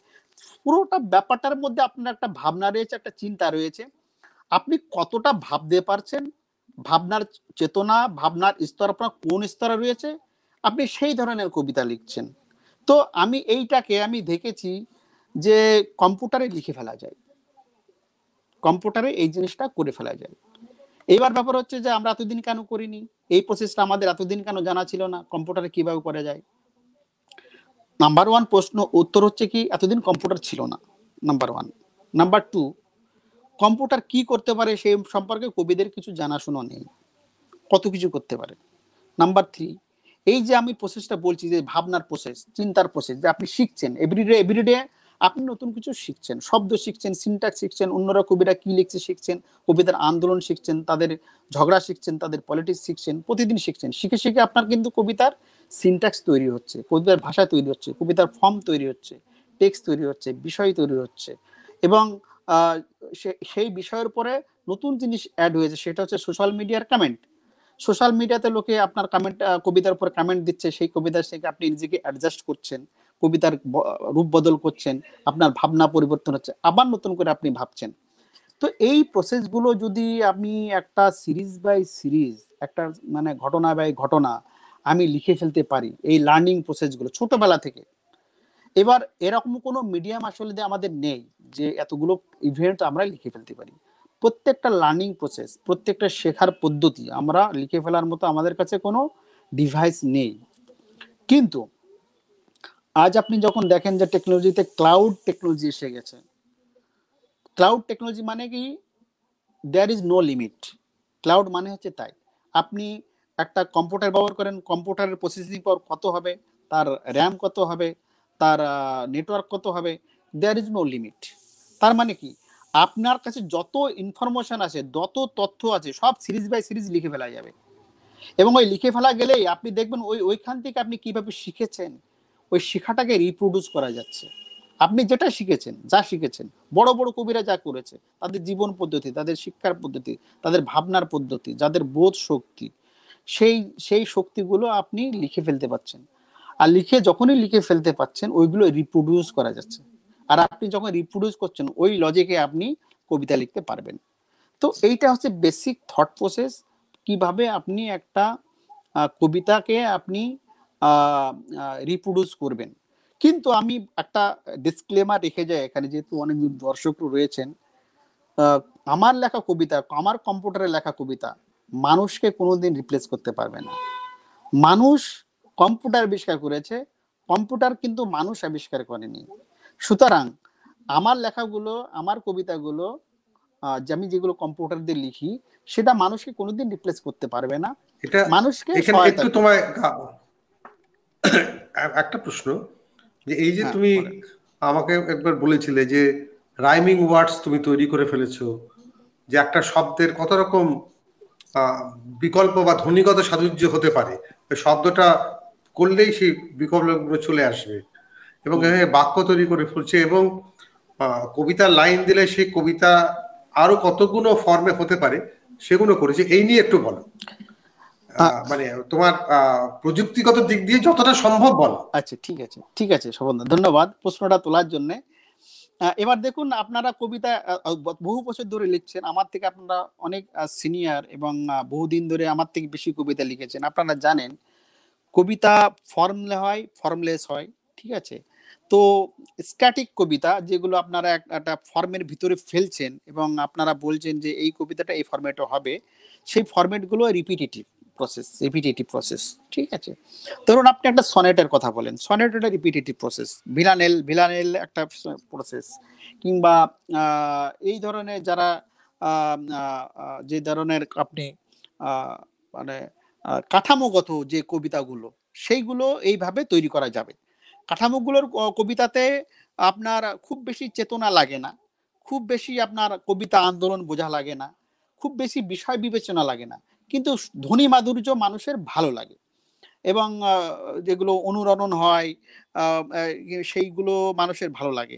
Speaker 2: পুরোটা ব্যাপারটার মধ্যে আপনার একটা ভাবনা রয়েছে একটা চিন্তা রয়েছে আপনি কতটা ভাবতে পারছেন ভাবনার চেতনা ভাবনার স্তর আপনার কোন স্তরে রয়েছে আপনি সেই ধরনের কবিতা লিখছেন তো আমি এইটাকে আমি দেখেছি যে কম্পিউটারে লিখে ফেলা যায় কম্পিউটারে এই জিনিসটা করে ফেলা যায় এইবার ব্যাপার হচ্ছে যে আমরা এতদিন কেন করিনি এই প্রসেসটা আমাদের এতদিন কেন জানা ছিল না কম্পিউটারে কিভাবে করা যায় নাম্বার ওয়ান প্রশ্ন উত্তর হচ্ছে কি এতদিন কম্পিউটার ছিল না number one number two computer কি করতে পারে সেই সম্পর্কে কবিদের কিছু জানাশুনো নেই কত কিছু করতে পারে নাম্বার থ্রি এই যে আমি প্রসেসটা বলছি যে ভাবনার প্রসেস চিন্তার প্রসেস যে আপনি শিখছেন এভরিডে এভরিডে আপনি নতুন কিছু শিখছেন শব্দ শিখছেন সিনট্যাক্স শিখছেন অন্যরা কবিরা কি লিখছে শিখছেন কবিতার আন্দোলন শিখছেন তাদের ঝগড়া শিখছেন তাদের পলিটিক্স শিখছেন প্রতিদিন শিখছেন শিখে শিখে আপনার কিন্তু কবিতার সিনট্যাক্স তৈরি হচ্ছে কবিতার ভাষা তৈরি হচ্ছে কবিতার ফর্ম তৈরি হচ্ছে টেক্সট তৈরি হচ্ছে বিষয় তৈরি হচ্ছে এবং সেই বিষয়ের পরে নতুন জিনিস অ্যাড হয়েছে সেটা হচ্ছে সোশ্যাল মিডিয়ার কমেন্ট সোশ্যাল মিডিয়াতে লোকে আপনার কমেন্ট কবিতার উপর কমেন্ট দিচ্ছে সেই কবিতার সেখানে আপনি নিজেকে অ্যাডজাস্ট করছেন কবিতার রূপ বদল করছেন আপনার ভাবনা পরিবর্তন হচ্ছে আবার নতুন করে আপনি ভাবছেন তো এই প্রসেসগুলো যদি আমি একটা সিরিজ বাই সিরিজ একটা মানে ঘটনা বাই ঘটনা আমি লিখে ফেলতে পারি এই লার্নিং প্রসেসগুলো ছোটবেলা থেকে এবার এরকম কোনো মিডিয়াম আসলে আমাদের নেই যে এতগুলো ইভেন্ট আমরা লিখে ফেলতে পারি প্রত্যেকটা লার্নিং প্রসেস প্রত্যেকটা শেখার পদ্ধতি আমরা লিখে ফেলার মতো আমাদের কাছে কোনো ডিভাইস নেই কিন্তু আজ আপনি যখন দেখেন যে টেকনোলজিতে ক্লাউড টেকনোলজি এসে গেছে ক্লাউড টেকনোলজি মানে কি there is no limit cloud মানে হচ্ছে তাই আপনি একটা কম্পিউটার ব্যবহার করেন কম্পিউটারের প্রসেসিং পাওয়ার কত হবে তার র্যাম কত হবে তার নেটওয়ার্ক কত হবে দেয়ার ইজ নো লিমিট তার মানে কি আপনার কাছে যত ইনফরমেশন আছে যত তথ্য আছে সব সিরিজ বাই সিরিজ লিখে ফেলা যাবে এবং ওই লিখে ফেলা গেলেই আপনি দেখবেন ওই ওইখান থেকে আপনি কিভাবে শিখেছেন ওই শিখাটাকে রিপ্রোডিউস করা যাচ্ছে আপনি যেটা শিখেছেন যা শিখেছেন বড় বড় কবিরা যা করেছে তাদের জীবন পদ্ধতি তাদের শিক্ষার পদ্ধতি তাদের ভাবনার পদ্ধতি যাদের বোধ শক্তি সেই সেই শক্তিগুলো আপনি লিখে ফেলতে পাচ্ছেন আর লিখে যখনই লিখে ফেলতে পাচ্ছেন ওইগুলো রিপ্রোডিউস করা যাচ্ছে আর আপনি যখন রিপ্রোডিউস করছেন ওই লজিকে আপনি কবিতা লিখতে পারবেন তো এইটা হচ্ছে বেসিক থট প্রসেস কিভাবে আপনি একটা কবিতাকে আপনি রিপ্রোডিউস করবেন কিন্তু আমি একটা ডিসক্লেমার রেখে যাই এখানে যেহেতু অনেক দর্শক রয়েছেন আমার লেখা কবিতা আমার কম্পিউটারে লেখা কবিতা মানুষকে কোনোদিন রিপ্লেস করতে পারবে না মানুষ কম্পিউটার আবিষ্কার করেছে কম্পিউটার কিন্তু মানুষ আবিষ্কার করেনি সুতরাং আমার লেখাগুলো আমার কবিতাগুলো যে আমি যেগুলো কম্পিউটার দিয়ে লিখি সেটা মানুষকে কোনোদিন রিপ্লেস করতে পারবে না মানুষকে একটু তোমায়
Speaker 1: একটা প্রশ্ন যে এই যে হ্যাঁ, তুমি আমাকে একবার বলেছিলে যে রাইমিং ওয়ার্ডস তুমি তৈরি করে ফেলেছো যে একটা শব্দের কত রকম বিকল্প বা ধ্বনিগত সাজুজ্য হতে পারে শব্দটা করলেই সেই বিকল্পগুলো চলে আসবে এবং বাক্য তৈরি করে ফেলছে এবং কবিতার লাইন দিলে সেই কবিতা আরো কতগুলো ফর্মে হতে পারে সেগুলো করেছে এই নিয়ে একটু বলো আচ্ছা। মানে তোমার প্রযুক্তিগত দিক দিয়ে যতটা সম্ভব বলো আচ্ছা ঠিক আছে ঠিক আছে শোভন ধন্যবাদ প্রশ্নটা তোলার
Speaker 2: জন্য এবার দেখুন আপনারা কবিতা বহু বছর ধরে লিখছেন আমার থেকে আপনারা অনেক সিনিয়র এবং বহুদিন ধরে আমার থেকে বেশি কবিতা লিখেছেন আপনারা জানেন কবিতা ফর্মলে হয় ফর্মলেস হয় ঠিক আছে তো স্ট্যাটিক কবিতা যেগুলো আপনারা একটা ফর্মের ভিতরে ফেলছেন এবং আপনারা বলছেন যে এই কবিতাটা এই ফর্ম্যাটে হবে সেই ফর্ম্যাটগুলো রিপিটেটিভ প্রসেস রিপিটেটিভ প্রসেস ঠিক আছে ধরুন আপনি একটা সনেটের কথা বলেন সনেট একটা রিপিটেটিভ প্রসেস ভিলানেল ভিলানেল একটা প্রসেস কিংবা এই ধরনের যারা যে ধরনের আপনি মানে কাঠামোগত যে কবিতাগুলো সেইগুলো এইভাবে তৈরি করা যাবে কাঠামোগুলোর কবিতাতে আপনার খুব বেশি চেতনা লাগে না খুব বেশি আপনার কবিতা আন্দোলন বোঝা লাগে না খুব বেশি বিষয় বিবেচনা লাগে না কিন্তু ধনী মাধুর্য মানুষের ভালো লাগে এবং যেগুলো অনুরণন হয় সেইগুলো মানুষের ভালো লাগে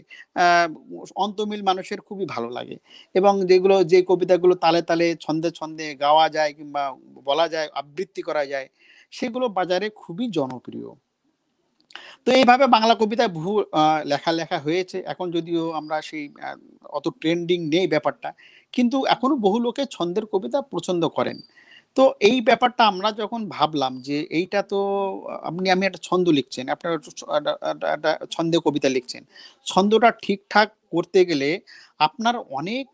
Speaker 2: অন্তমিল মানুষের খুবই ভালো লাগে এবং যেগুলো যে কবিতাগুলো তালে তালে ছন্দে ছন্দে গাওয়া যায় কিংবা বলা যায় আবৃত্তি করা যায় সেগুলো বাজারে খুবই জনপ্রিয় তো এইভাবে বাংলা কবিতায় বহু লেখা লেখা হয়েছে এখন যদিও আমরা সেই অত ট্রেন্ডিং নেই ব্যাপারটা কিন্তু এখনো বহু লোকে ছন্দের কবিতা পছন্দ করেন তো এই ব্যাপারটা আমরা যখন ভাবলাম যে এইটা তো আপনি আমি একটা ছন্দ লিখছেন আপনার একটা ছন্দে কবিতা লিখছেন ছন্দটা ঠিকঠাক করতে গেলে আপনার অনেক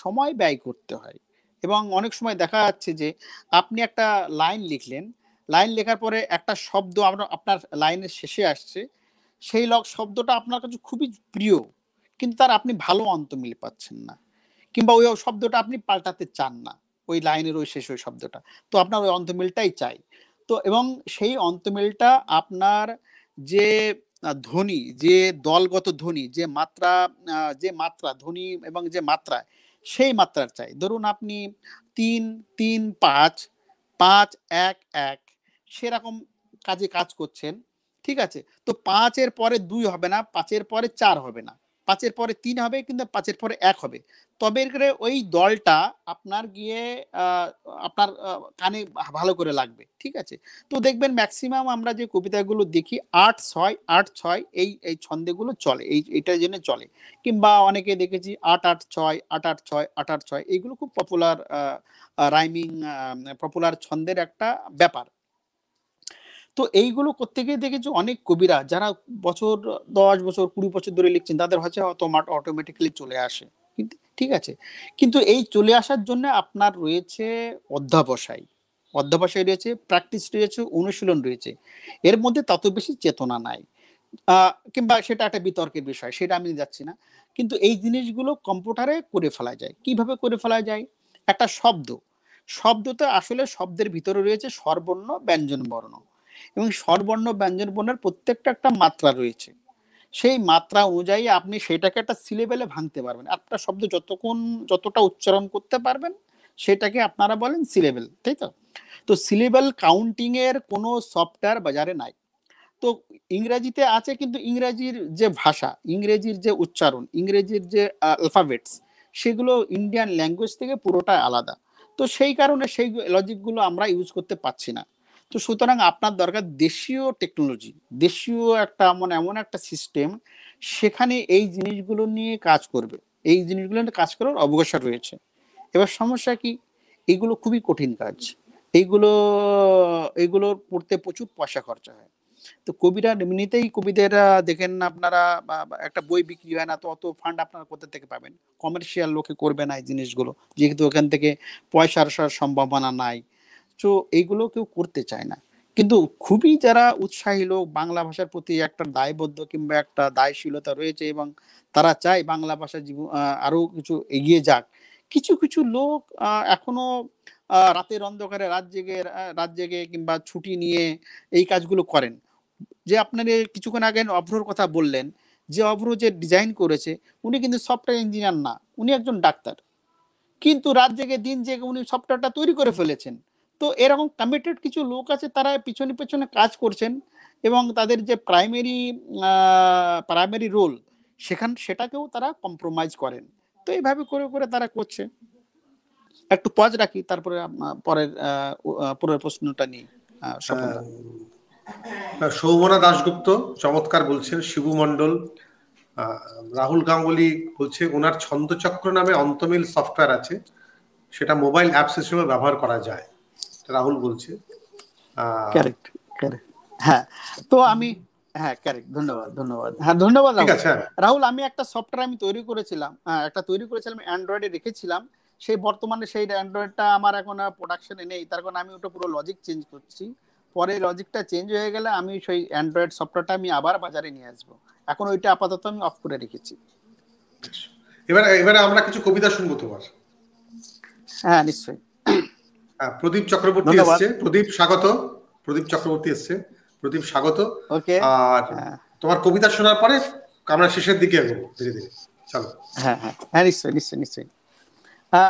Speaker 2: সময় ব্যয় করতে হয় এবং অনেক সময় দেখা যাচ্ছে যে আপনি একটা লাইন লিখলেন লাইন লেখার পরে একটা শব্দ আপনার লাইনের শেষে আসছে সেই লক শব্দটা আপনার কাছে খুবই প্রিয় কিন্তু তার আপনি ভালো অন্ত মিলে পাচ্ছেন না কিংবা ওই শব্দটা আপনি পাল্টাতে চান না ওই লাইনের ওই শেষ ওই শব্দটা তো আপনার ওই অন্তমিলটাই চাই তো এবং সেই অন্তমিলটা আপনার যে ধ্বনি যে দলগত ধ্বনি যে মাত্রা যে মাত্রা ধ্বনি এবং যে মাত্রা সেই মাত্রার চাই ধরুন আপনি তিন তিন পাঁচ পাঁচ এক এক সেরকম কাজে কাজ করছেন ঠিক আছে তো পাঁচের পরে দুই হবে না পাঁচের পরে চার হবে না পাঁচের পরে তিন হবে কিন্তু পাঁচের পরে এক হবে তবে ওই দলটা আপনার গিয়ে আপনার কানে ভালো করে লাগবে ঠিক আছে তো দেখবেন ম্যাক্সিমাম আমরা যে কবিতাগুলো দেখি আট ছয় আট ছয় এই এই ছন্দেগুলো চলে এই এটা জন্য চলে কিংবা অনেকে দেখেছি আট আট ছয় আট আট ছয় আট আট ছয় এইগুলো খুব পপুলার রাইমিং পপুলার ছন্দের একটা ব্যাপার তো এইগুলো করতে গিয়ে দেখেছি অনেক কবিরা যারা বছর দশ বছর কুড়ি বছর ধরে লিখছেন তাদের হচ্ছে অটোমাট অটোমেটিক্যালি চলে আসে কিন্তু ঠিক আছে কিন্তু এই চলে আসার জন্য আপনার রয়েছে অধ্যাবসায় অধ্যাবসায় রয়েছে প্র্যাকটিস রয়েছে অনুশীলন রয়েছে এর মধ্যে তত বেশি চেতনা নাই কিংবা সেটা একটা বিতর্কের বিষয় সেটা আমি যাচ্ছি না কিন্তু এই জিনিসগুলো কম্পিউটারে করে ফেলা যায় কিভাবে করে ফেলা যায় একটা শব্দ তো আসলে শব্দের ভিতরে রয়েছে সর্বর্ণ ব্যঞ্জন বর্ণ এবং স্বরবর্ণ বর্ণের প্রত্যেকটা একটা মাত্রা রয়েছে সেই মাত্রা অনুযায়ী আপনি সেটাকে একটা সিলেবেলে ভাঙতে পারবেন আপনার শব্দ যতক্ষণ যতটা উচ্চারণ করতে পারবেন সেটাকে আপনারা বলেন সিলেবেল তাই তো তো সিলেবেল কাউন্টিং এর কোনো সফটওয়্যার বাজারে নাই তো ইংরেজিতে আছে কিন্তু ইংরেজির যে ভাষা ইংরেজির যে উচ্চারণ ইংরেজির যে আলফাবেটস সেগুলো ইন্ডিয়ান ল্যাঙ্গুয়েজ থেকে পুরোটা আলাদা তো সেই কারণে সেই লজিকগুলো আমরা ইউজ করতে পারছি না তো সুতরাং আপনার দরকার দেশীয় টেকনোলজি দেশীয় একটা এমন মানে এমন একটা সিস্টেম সেখানে এই জিনিসগুলো নিয়ে কাজ করবে এই জিনিসগুলো নিয়ে কাজ করার অবকাশ রয়েছে এবার সমস্যা কি এইগুলো খুবই কঠিন কাজ এইগুলো এগুলো পড়তে প্রচুর পয়সা খরচা হয় তো কবিরা এমনিতেই কবিদের দেখেন আপনারা একটা বই বিক্রি হয় না তো অত ফান্ড আপনারা কোথা থেকে পাবেন কমার্শিয়াল লোকে করবে না এই জিনিসগুলো যেহেতু ওখান থেকে পয়সা আসার সম্ভাবনা নাই উচ্চ এইগুলো কেউ করতে চায় না কিন্তু খুবই যারা উৎসাহী লোক বাংলা ভাষার প্রতি একটা দায়বদ্ধ কিংবা একটা দায়শীলতা রয়েছে এবং তারা চায় বাংলা ভাষা জীবন আরো কিছু এগিয়ে যাক কিছু কিছু লোক এখনো রাতের অন্ধকারে রাত জেগে রাত জেগে কিংবা ছুটি নিয়ে এই কাজগুলো করেন যে আপনার কিছুক্ষণ আগে অভ্রর কথা বললেন যে অভ্র যে ডিজাইন করেছে উনি কিন্তু সফটওয়্যার ইঞ্জিনিয়ার না উনি একজন ডাক্তার কিন্তু রাত জেগে দিন জেগে উনি সফটওয়্যারটা তৈরি করে ফেলেছেন তো এরকম কমিটেড কিছু লোক আছে তারা পিছনে পিছনে কাজ করছেন এবং তাদের যে প্রাইমারি প্রাইমারি রোল সেখান সেটাকেও তারা কম্প্রোমাইজ করেন তো এইভাবে করে করে তারা করছে একটু পজ রাখি তারপরে
Speaker 1: পরের পরের প্রশ্নটা নিই হ্যাঁ, হ্যাঁ, সৌমনা দাশগুপ্ত চমৎকার বলছেন শিবু মন্ডল রাহুল গাঙ্গুলি বলছে ওনার ছন্দচক্র নামে অন্তমিল সফটওয়্যার আছে সেটা মোবাইল অ্যাপস হিসেবে ব্যবহার করা যায় রাহুল বলছে কারেক্ট
Speaker 2: হ্যাঁ তো আমি হ্যাঁ কারেক্ট ধন্যবাদ ধন্যবাদ হ্যাঁ ধন্যবাদ রাহুল আমি একটা সফটওয়্যার আমি তৈরি করেছিলাম হ্যাঁ, একটা তৈরি করেছিলাম অ্যান্ড্রয়েডে রেখেছিলাম সেই বর্তমানে সেই অ্যান্ড্রয়েডটা আমার এখন প্রোডাকশনে নেই তার কারণে আমি ওটা পুরো লজিক চেঞ্জ করছি পরে লজিকটা চেঞ্জ হয়ে গেলে আমি সেই অ্যান্ড্রয়েড সফটওয়্যারটা আমি আবার বাজারে নিয়ে আসবো এখন ওইটা আপাতত আমি অফ করে
Speaker 1: রেখেছি এবার এবারে আমরা কিছু কবিতা শুনবো তোমার হ্যাঁ নিশ্চয়ই প্রদীপ চক্রবর্তী এসছে প্রদীপ স্বাগত প্রদীপ চক্রবর্তী এসছে প্রদীপ স্বাগত আর হ্যাঁ। তোমার কবিতা শোনার পরে আমরা শেষের দিকে এগোবো ধীরে ধীরে চলো হ্যাঁ হ্যাঁ হ্যাঁ নিশ্চয় নিশ্চয়ই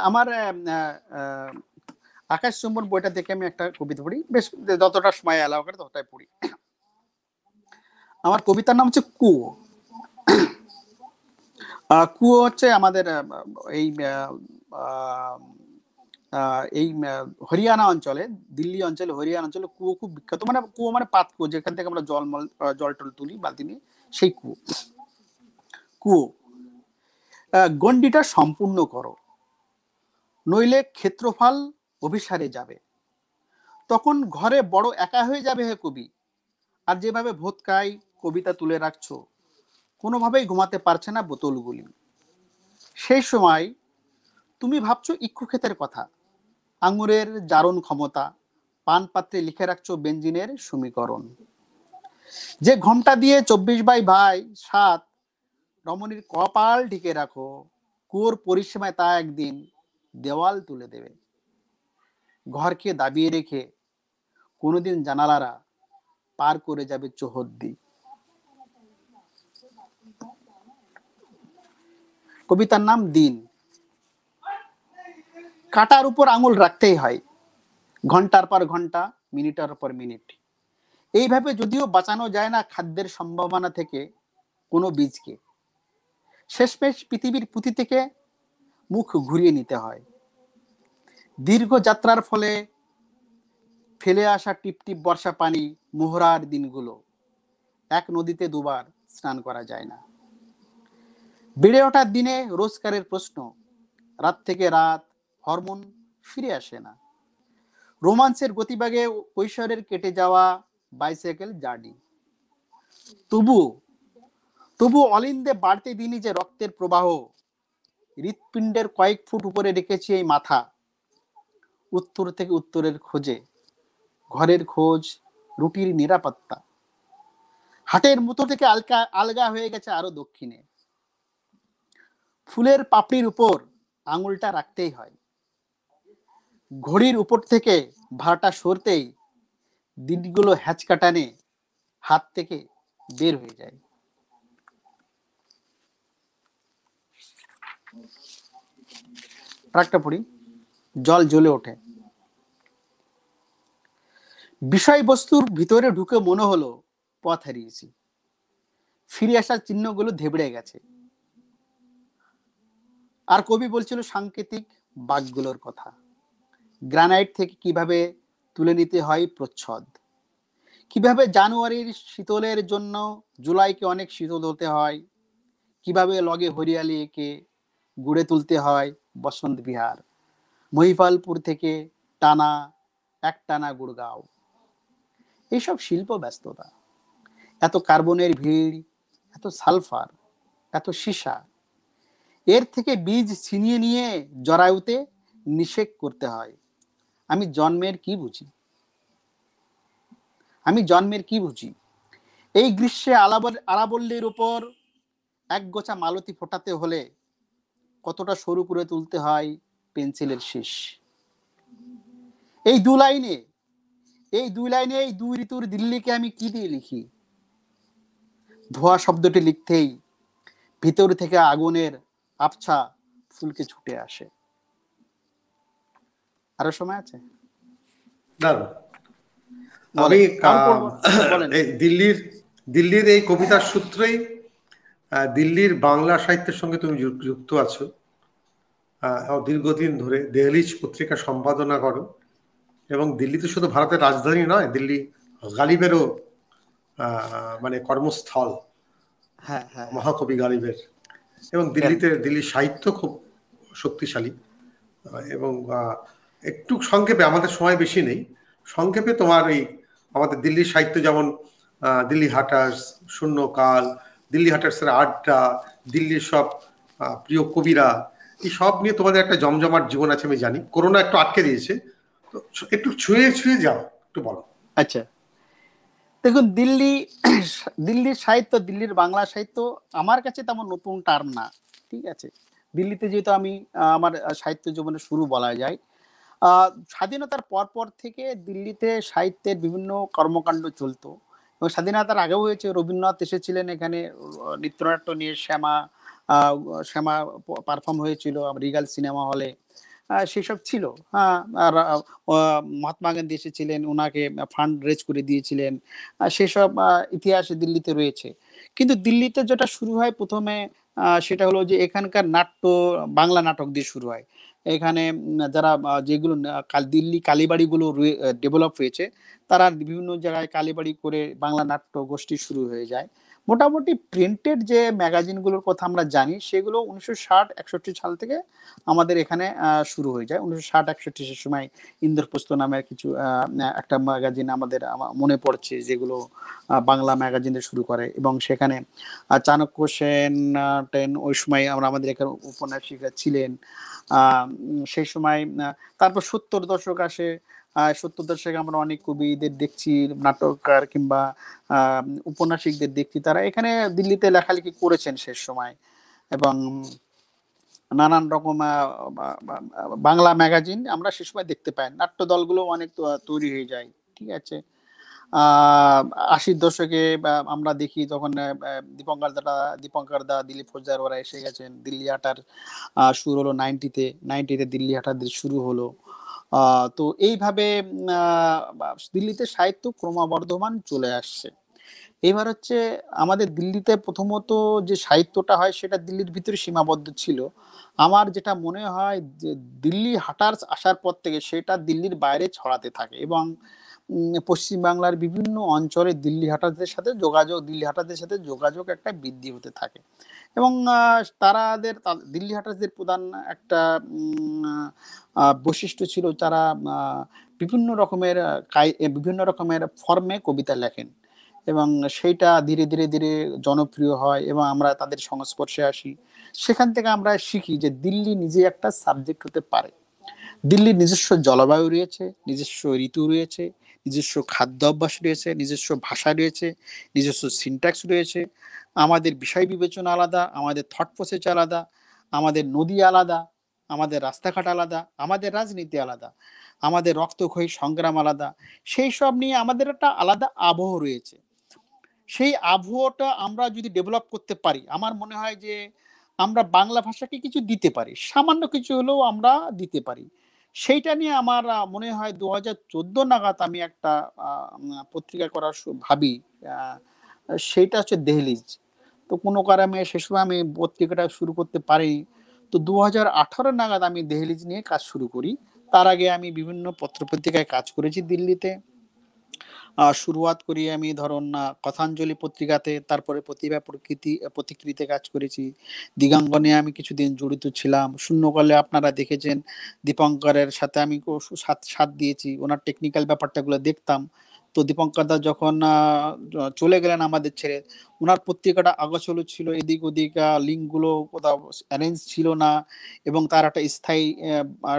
Speaker 2: আমার আকাশ চুম্বন বইটা দেখে আমি একটা কবিতা পড়ি বেশ যতটা সময় অ্যালাউ করে ততটাই পড়ি আমার কবিতার নাম হচ্ছে কুয়ো কুয়ো হচ্ছে আমাদের এই এই হরিয়ানা অঞ্চলে দিল্লি অঞ্চলে হরিয়ানা অঞ্চলে কুয়ো খুব বিখ্যাত মানে কুয়ো মানে পাত কুয়ো যেখান থেকে আমরা জল মল জল টল তুলি বালতি নিয়ে সেই কুয়ো কুয়ো গণ্ডিটা সম্পূর্ণ করো নইলে ক্ষেত্রফল অভিসারে যাবে তখন ঘরে বড় একা হয়ে যাবে হে কবি আর যেভাবে ভোতকায় কবিতা তুলে রাখছো কোনোভাবেই ঘুমাতে পারছে না বোতলগুলি সেই সময় তুমি ভাবছো ইক্ষু ক্ষেতের কথা আঙুরের জারণ ক্ষমতা পান পাত্রে লিখে রাখছো বেঞ্জিনের সমীকরণ যে ঘন্টা দিয়ে চব্বিশ বাই ভাই সাত রমণীর কপাল ঢেকে রাখো কুয়োর পরিসীমায় তা একদিন দেওয়াল তুলে দেবে ঘরকে দাবিয়ে রেখে কোনোদিন জানালারা পার করে যাবে চৌহদ্দি কবিতার নাম দিন কাটার উপর আঙুল রাখতেই হয় ঘন্টার পর ঘন্টা মিনিটের পর মিনিট এইভাবে যদিও বাঁচানো যায় না খাদ্যের সম্ভাবনা থেকে কোনো বীজকে শেষমেশ পৃথিবীর পুঁতি থেকে মুখ ঘুরিয়ে নিতে হয় দীর্ঘ যাত্রার ফলে ফেলে আসা টিপটিপ বর্ষা পানি মোহরার দিনগুলো এক নদীতে দুবার স্নান করা যায় না বেড়ে ওঠার দিনে রোজকারের প্রশ্ন রাত থেকে রাত হরমোন ফিরে আসে না রোমান্সের গতিবাগে কৈশোরের কেটে যাওয়া বাইসাইকেল জার্নি তবু তবু অলিন্দে বাড়তে দিনই যে রক্তের প্রবাহ হৃৎপিণ্ডের কয়েক ফুট উপরে রেখেছি এই মাথা উত্তর থেকে উত্তরের খোঁজে ঘরের খোঁজ রুটির নিরাপত্তা হাটের মতো থেকে আলকা আলগা হয়ে গেছে আরো দক্ষিণে ফুলের পাপড়ির উপর আঙুলটা রাখতেই হয় ঘড়ির উপর থেকে ভাড়াটা সরতেই দিনগুলো হ্যাচ কাটানে হাত থেকে বের হয়ে যায় ট্রাকটা পড়ি জল জ্বলে ওঠে বিষয়বস্তুর ভিতরে ঢুকে মনে হলো পথ হারিয়েছি ফিরে আসার চিহ্নগুলো ধেবড়ে গেছে আর কবি বলছিল সাংকেতিক বাঘগুলোর কথা গ্রানাইট থেকে কিভাবে তুলে নিতে হয় প্রচ্ছদ কিভাবে জানুয়ারির শীতলের জন্য জুলাইকে অনেক শীতল হতে হয় কিভাবে লগে হরিয়ালিকে গুড়ে তুলতে হয় বসন্ত বিহার মহিফালপুর থেকে টানা এক টানা গুড়গাঁও এইসব শিল্প ব্যস্ততা এত কার্বনের ভিড় এত সালফার এত সীসা এর থেকে বীজ ছিনিয়ে নিয়ে জরায়ুতে নিষেক করতে হয় আমি জন্মের কি বুঝি আমি জন্মের কি বুঝি এই গ্রীষ্মে আরাবল্লীর উপর এক গোছা মালতি ফোটাতে হলে কতটা সরু করে তুলতে হয় পেন্সিলের শেষ এই দু লাইনে এই দুই লাইনে এই দুই ঋতুর দিল্লিকে আমি কি দিয়ে লিখি ধোয়া শব্দটি লিখতেই ভিতর থেকে আগুনের আবছা ফুলকে ছুটে আসে আরো সময় আছে
Speaker 1: আমি দিল্লির দিল্লির এই কবিতার সূত্রেই দিল্লির বাংলা সাহিত্যের সঙ্গে তুমি যুক্ত আছো দীর্ঘদিন ধরে দেহলিজ পত্রিকা সম্পাদনা করো এবং দিল্লি তো শুধু ভারতের রাজধানী নয় দিল্লি গালিবেরও মানে কর্মস্থল হ্যাঁ, হ্যাঁ। মহাকবি গালিবের এবং দিল্লিতে দিল্লির সাহিত্য খুব শক্তিশালী এবং একটু সংক্ষেপে আমাদের সময় বেশি নেই সংক্ষেপে তোমার এই আমাদের দিল্লি সাহিত্য যেমন দিল্লি হাটার্স শূন্যকাল দিল্লি হাটার্সের আড্ডা দিল্লির সব প্রিয় কবিরা এই সব নিয়ে তোমাদের একটা জমজমাট জীবন আছে আমি জানি করোনা একটু আটকে দিয়েছে তো একটু ছুঁয়ে ছুঁয়ে যাও একটু বলো
Speaker 2: আচ্ছা দেখুন দিল্লি দিল্লির সাহিত্য দিল্লির বাংলা সাহিত্য আমার কাছে তেমন নতুন টার্ম না ঠিক আছে দিল্লিতে যেহেতু আমি আমার সাহিত্য জীবনে শুরু বলা যায় স্বাধীনতার পরপর থেকে দিল্লিতে সাহিত্যের বিভিন্ন কর্মকাণ্ড চলতো এবং স্বাধীনতার আগেও হয়েছে রবীন্দ্রনাথ এসেছিলেন এখানে নৃত্যনাট্য নিয়ে শ্যামা শ্যামা পারফর্ম হয়েছিল রিগাল সিনেমা হলে সেসব ছিল হ্যাঁ মহাত্মা গান্ধী এসেছিলেন ওনাকে ফান্ড রেজ করে দিয়েছিলেন সেসব ইতিহাস দিল্লিতে রয়েছে কিন্তু দিল্লিতে যেটা শুরু হয় প্রথমে সেটা হলো যে এখানকার নাট্য বাংলা নাটক দিয়ে শুরু হয় এখানে যারা যেগুলো দিল্লি কালীবাড়িগুলো ডেভেলপ হয়েছে তারা বিভিন্ন জায়গায় কালীবাড়ি করে বাংলা নাট্য গোষ্ঠী শুরু হয়ে যায় মোটামুটি প্রিন্টেড যে ম্যাগাজিনগুলোর কথা আমরা জানি সেগুলো উনিশশো ষাট একষট্টি সাল থেকে আমাদের এখানে শুরু হয়ে যায় উনিশশো ষাট সে সময় ইন্দ্রপ্রস্থ নামের কিছু একটা ম্যাগাজিন আমাদের মনে পড়ছে যেগুলো বাংলা ম্যাগাজিনে শুরু করে এবং সেখানে চাণক্য সেন টেন ওই সময় আমরা আমাদের এখানে উপন্যাসিকা ছিলেন সেই সময় তারপর সত্তর দশক আসে সত্তর দশকে আমরা অনেক কবিদের দেখছি নাটককার কিংবা উপন্যাসিকদের দেখছি তারা এখানে দিল্লিতে লেখালেখি করেছেন শেষ সময় এবং নানান রকম বাংলা ম্যাগাজিন আমরা সে সময় দেখতে পাই নাট্য দলগুলো অনেক তৈরি হয়ে যায় ঠিক আছে আশির দশকে আমরা দেখি তখন দীপঙ্কর দা দীপঙ্কর দা দিলীপ ফৌজদার ওরা এসে গেছেন দিল্লি হাটার শুরু হলো নাইনটিতে নাইনটিতে দিল্লি হাটার শুরু হলো তো এইভাবে দিল্লিতে সাহিত্য ক্রমবর্ধমান চলে আসছে এবার হচ্ছে আমাদের দিল্লিতে প্রথমত যে সাহিত্যটা হয় সেটা দিল্লির ভিতরে সীমাবদ্ধ ছিল আমার যেটা মনে হয় দিল্লি হাটার্স আসার পর থেকে সেটা দিল্লির বাইরে ছড়াতে থাকে এবং পশ্চিমবাংলার বিভিন্ন অঞ্চলে দিল্লি হাটারদের সাথে যোগাযোগ দিল্লি হাটারদের সাথে যোগাযোগ একটা বৃদ্ধি হতে থাকে এবং তারাদের দিল্লি হাটার্সদের প্রধান একটা বৈশিষ্ট্য ছিল তারা বিভিন্ন রকমের বিভিন্ন রকমের ফর্মে কবিতা লেখেন এবং সেইটা ধীরে ধীরে ধীরে জনপ্রিয় হয় এবং আমরা তাদের সংস্পর্শে আসি সেখান থেকে আমরা শিখি যে দিল্লি নিজে একটা সাবজেক্ট হতে পারে দিল্লির নিজস্ব জলবায়ু রয়েছে নিজস্ব ঋতু রয়েছে নিজস্ব খাদ্য অভ্যাস রয়েছে নিজস্ব ভাষা রয়েছে নিজস্ব সিনট্যাক্স রয়েছে আমাদের বিষয় বিবেচনা আলাদা আমাদের থট প্রসেস আলাদা আমাদের নদী আলাদা আমাদের রাস্তাঘাট আলাদা আমাদের রাজনীতি আলাদা আমাদের রক্তক্ষয়ী সংগ্রাম আলাদা সেই সব নিয়ে আমাদের একটা আলাদা আবহ রয়েছে সেই আবহটা আমরা যদি ডেভেলপ করতে পারি আমার মনে হয় যে আমরা বাংলা ভাষাকে কিছু দিতে পারি সামান্য কিছু হলেও আমরা দিতে পারি সেইটা নিয়ে আমার মনে হয় দু হাজার চোদ্দ নাগাদ আমি একটা পত্রিকা করার ভাবি সেটা হচ্ছে দেহলিজ তো কোনো কারণে সে সময় আমি পত্রিকাটা শুরু করতে পারিনি তো দু হাজার নাগাদ আমি দেহলিজ নিয়ে কাজ শুরু করি তার আগে আমি বিভিন্ন পত্রপত্রিকায় কাজ করেছি দিল্লিতে শুরুয়াত করি আমি ধরুন কথাঞ্জলি পত্রিকাতে তারপরে প্রতিভা প্রকৃতি প্রতিকৃতিতে কাজ করেছি দিগাঙ্গনে আমি কিছুদিন জড়িত ছিলাম শূন্যকালে আপনারা দেখেছেন দীপঙ্করের সাথে আমি সাত সাথ দিয়েছি ওনার টেকনিক্যাল ব্যাপারটাগুলো দেখতাম তো দীপঙ্কর দা যখন চলে গেলেন আমাদের ছেড়ে ওনার পত্রিকাটা আগোছলো ছিল এদিক ওদিক লিঙ্কগুলো কোথাও অ্যারেঞ্জ ছিল না এবং তার একটা স্থায়ী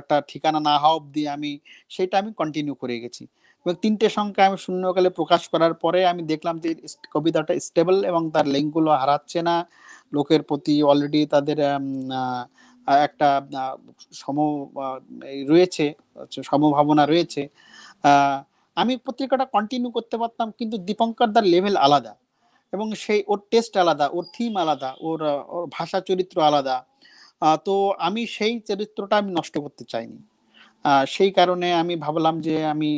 Speaker 2: একটা ঠিকানা না হওয়া অব্দি আমি সেটা আমি কন্টিনিউ করে গেছি এবং তিনটে সংখ্যা আমি শূন্যকালে প্রকাশ করার পরে আমি দেখলাম যে কবিতাটা স্টেবল এবং তার লিঙ্কগুলো হারাচ্ছে না লোকের প্রতি অলরেডি তাদের একটা সম রয়েছে সমভাবনা রয়েছে আহ আমি পত্রিকাটা কন্টিনিউ করতে পারতাম কিন্তু দীপঙ্কর দার লেভেল আলাদা এবং সেই ওর টেস্ট আলাদা ওর থিম আলাদা ওর ওর ভাষা চরিত্র আলাদা তো আমি সেই চরিত্রটা আমি নষ্ট করতে চাইনি সেই কারণে আমি ভাবলাম যে আমি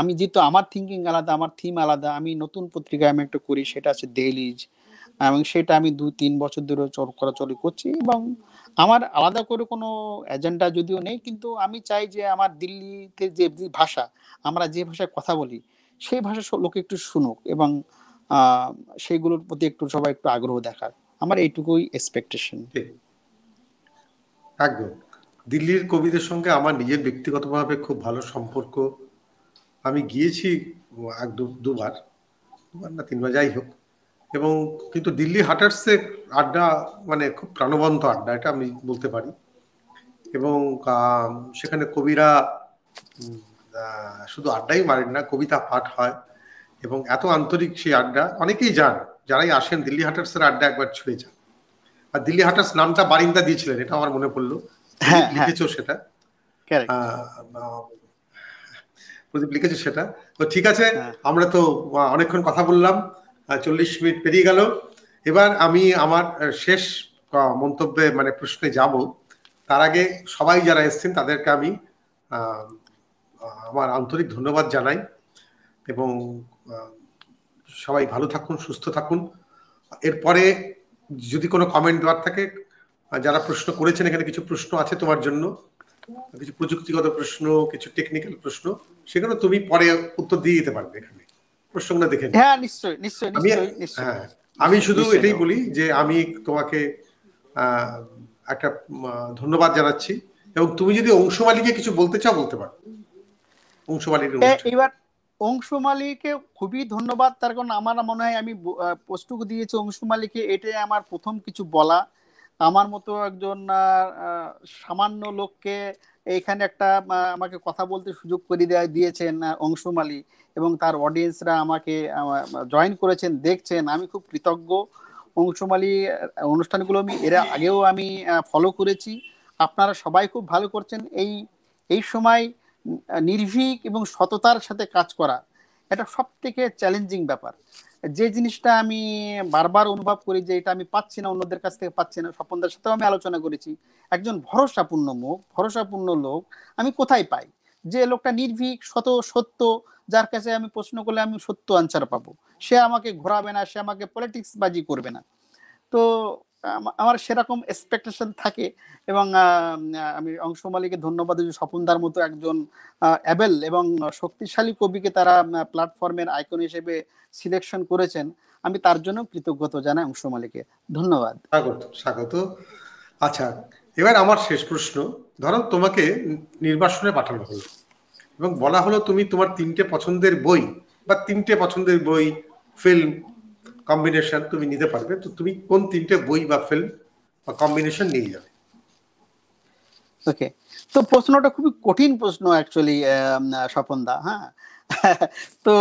Speaker 2: আমি যেহেতু আমার থিঙ্কিং আলাদা আমার থিম আলাদা আমি নতুন পত্রিকা আমি একটা করি সেটা আছে দেলিজ এবং সেটা আমি দু তিন বছর ধরে চল করাচলি করছি এবং আমার আলাদা করে কোনো এজেন্ডা যদিও নেই কিন্তু আমি চাই যে আমার দিল্লিতে যে ভাষা আমরা যে ভাষায় কথা বলি সেই ভাষা লোকে একটু শুনুক এবং সেইগুলোর প্রতি একটু সবাই একটু আগ্রহ দেখার আমার এইটুকুই এক্সপেকটেশন
Speaker 1: একদম দিল্লির কবিদের সঙ্গে আমার নিজের ব্যক্তিগতভাবে খুব ভালো সম্পর্ক আমি গিয়েছি এক দুবার দুবার না তিনবার যাই হোক এবং কিন্তু দিল্লি হাটার্সে আড্ডা মানে খুব প্রাণবন্ত আড্ডা এটা আমি বলতে পারি এবং সেখানে কবিরা শুধু আড্ডাই মারেন না কবিতা পাঠ হয় এবং এত আন্তরিক সেই আড্ডা অনেকেই যান যারাই আসেন দিল্লি হাটার্সের আড্ডা একবার ছুঁয়ে যান আর দিল্লি হাটার্স নামটা বারিন্দা দিয়েছিলেন এটা আমার মনে পড়লো হ্যাঁ, হ্যাঁ। লিখেছো সেটা প্রদীপ লিখেছো সেটা তো ঠিক আছে হ্যাঁ। আমরা তো অনেকক্ষণ কথা বললাম চল্লিশ মিনিট পেরিয়ে গেল এবার আমি আমার শেষ মন্তব্যে মানে প্রশ্নে যাব তার আগে সবাই যারা এসছেন তাদেরকে আমি আমার আন্তরিক ধন্যবাদ জানাই এবং সবাই ভালো থাকুন সুস্থ থাকুন এরপরে যদি কোনো কমেন্ট দেওয়ার থাকে যারা প্রশ্ন করেছেন এখানে কিছু প্রশ্ন আছে তোমার জন্য কিছু প্রযুক্তিগত প্রশ্ন কিছু টেকনিক্যাল প্রশ্ন সেগুলো তুমি পরে উত্তর দিয়ে দিতে পারবে এখানে প্রসঙ্গটা দেখে হ্যাঁ
Speaker 2: নিশ্চয়ই নিশ্চয়ই নিশ্চয়ই হ্যাঁ, আমি শুধু এটাই বলি
Speaker 1: যে আমি তোমাকে একটা ধন্যবাদ জানাচ্ছি এবং তুমি যদি কিছু বলতে চাও বলতে পারো
Speaker 2: এবার খুবই ধন্যবাদ তার কারণ আমার মনে হয় আমি পোস্টুক দিয়েছি অংশমালিকে এটাই আমার প্রথম কিছু বলা আমার মতো একজন সামান্য লোককে এখানে একটা আমাকে কথা বলতে সুযোগ করে দেওয়া দিয়েছেন অংশমালী এবং তার অডিয়েন্সরা আমাকে জয়েন করেছেন দেখছেন আমি খুব কৃতজ্ঞ অংশমালী অনুষ্ঠানগুলো আমি এর আগেও আমি ফলো করেছি আপনারা সবাই খুব ভালো করছেন এই এই সময় নির্ভীক এবং সততার সাথে কাজ করা এটা সব থেকে চ্যালেঞ্জিং ব্যাপার যে জিনিসটা আমি বারবার অনুভব করি যে এটা আমি পাচ্ছি না অন্যদের কাছ থেকে পাচ্ছি না স্বপনদের সাথেও আমি আলোচনা করেছি একজন ভরসাপূর্ণ মুখ ভরসাপূর্ণ লোক আমি কোথায় পাই যে লোকটা নির্ভীক সত সত্য যার কাছে আমি প্রশ্ন করলে আমি সত্য আনসার পাবো সে আমাকে ঘোরাবে না সে আমাকে পলিটিক্স বাজি করবে না তো আমার সেরকম এক্সপেকটেশন থাকে এবং আমি অংশ মালিকের ধন্যবাদ স্বপনদার মতো একজন অ্যাবেল এবং শক্তিশালী কবিকে তারা প্ল্যাটফর্মের আইকন হিসেবে সিলেকশন করেছেন আমি তার জন্য কৃতজ্ঞতা জানাই অংশ মালিকে
Speaker 1: ধন্যবাদ স্বাগত স্বাগত আচ্ছা এবার আমার শেষ প্রশ্ন ধরো তোমাকে নির্বাসনে পাঠানো হলো এবং বলা হলো তুমি তোমার তিনটে পছন্দের বই বা তিনটে পছন্দের বই ফিল্ম কম্বিনেশন তুমি নিতে পারবে তো তুমি কোন তিনটে বই বা ফিল্ম বা কম্বিনেশন নিয়ে যাবে
Speaker 2: ওকে তো
Speaker 1: প্রশ্নটা খুবই কঠিন প্রশ্ন
Speaker 2: অ্যাকচুয়ালি স্বপনদা হ্যাঁ তো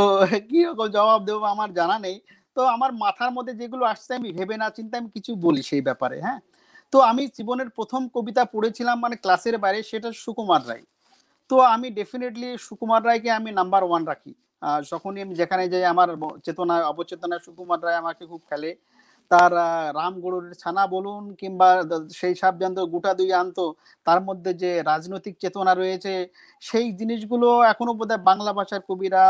Speaker 2: কি রকম জবাব দেবো আমার জানা নেই তো আমার মাথার মধ্যে যেগুলো আসছে আমি ভেবে না চিন্তা আমি কিছু বলি সেই ব্যাপারে হ্যাঁ তো আমি জীবনের প্রথম কবিতা পড়েছিলাম মানে ক্লাসের বাইরে সেটা সুকুমার রায় তো আমি ডেফিনেটলি সুকুমার রায়কে আমি নাম্বার ওয়ান রাখি যখনই আমি যেখানে যাই আমার চেতনায় অবচেতনায় সুকুমার রায় আমাকে খুব খেলে তার রামগরুর ছানা বলুন কিংবা সেই সাবজান্ত গোটা দুই আনতো তার মধ্যে যে রাজনৈতিক চেতনা রয়েছে সেই জিনিসগুলো এখনো বোধহয় বাংলা ভাষার কবিরা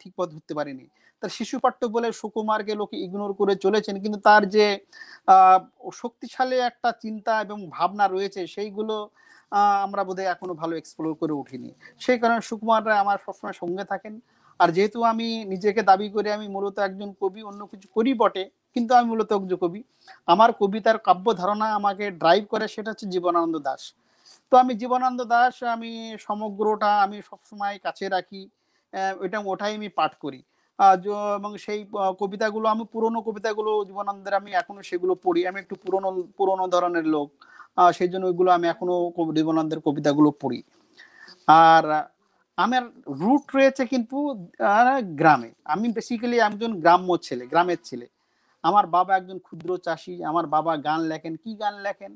Speaker 2: ঠিক পথ ধরতে পারেনি তার শিশু পাঠ্য বলে সুকুমারকে লোকে ইগনোর করে চলেছেন কিন্তু তার যে শক্তিশালী একটা চিন্তা এবং ভাবনা রয়েছে সেইগুলো আমরা বোধহয় এখনো ভালো এক্সপ্লোর করে উঠিনি সেই কারণে সুকুমাররা আমার সবসময় সঙ্গে থাকেন আর যেহেতু আমি নিজেকে দাবি করে আমি মূলত একজন কবি অন্য কিছু করি বটে কিন্তু আমি মূলত অজ্ঞ কবি আমার কবিতার কাব্য ধারণা আমাকে ড্রাইভ করে সেটা হচ্ছে জীবনানন্দ দাস তো আমি জীবনানন্দ দাস আমি সমগ্রটা আমি সবসময় কাছে রাখি ওইটা ওটাই আমি পাঠ করি এবং সেই কবিতাগুলো আমি পুরনো কবিতাগুলো জীবনানন্দের আমি এখনো সেগুলো পড়ি আমি একটু পুরনো পুরনো ধরনের লোক সেই জন্য ওইগুলো আমি এখনো জীবনানন্দের কবিতাগুলো পড়ি আর আমার রুট রয়েছে কিন্তু গ্রামে আমি বেসিক্যালি একজন গ্রাম্য ছেলে গ্রামের ছেলে আমার বাবা একজন ক্ষুদ্র চাষি আমার বাবা গান লেখেন কি গান লেখেন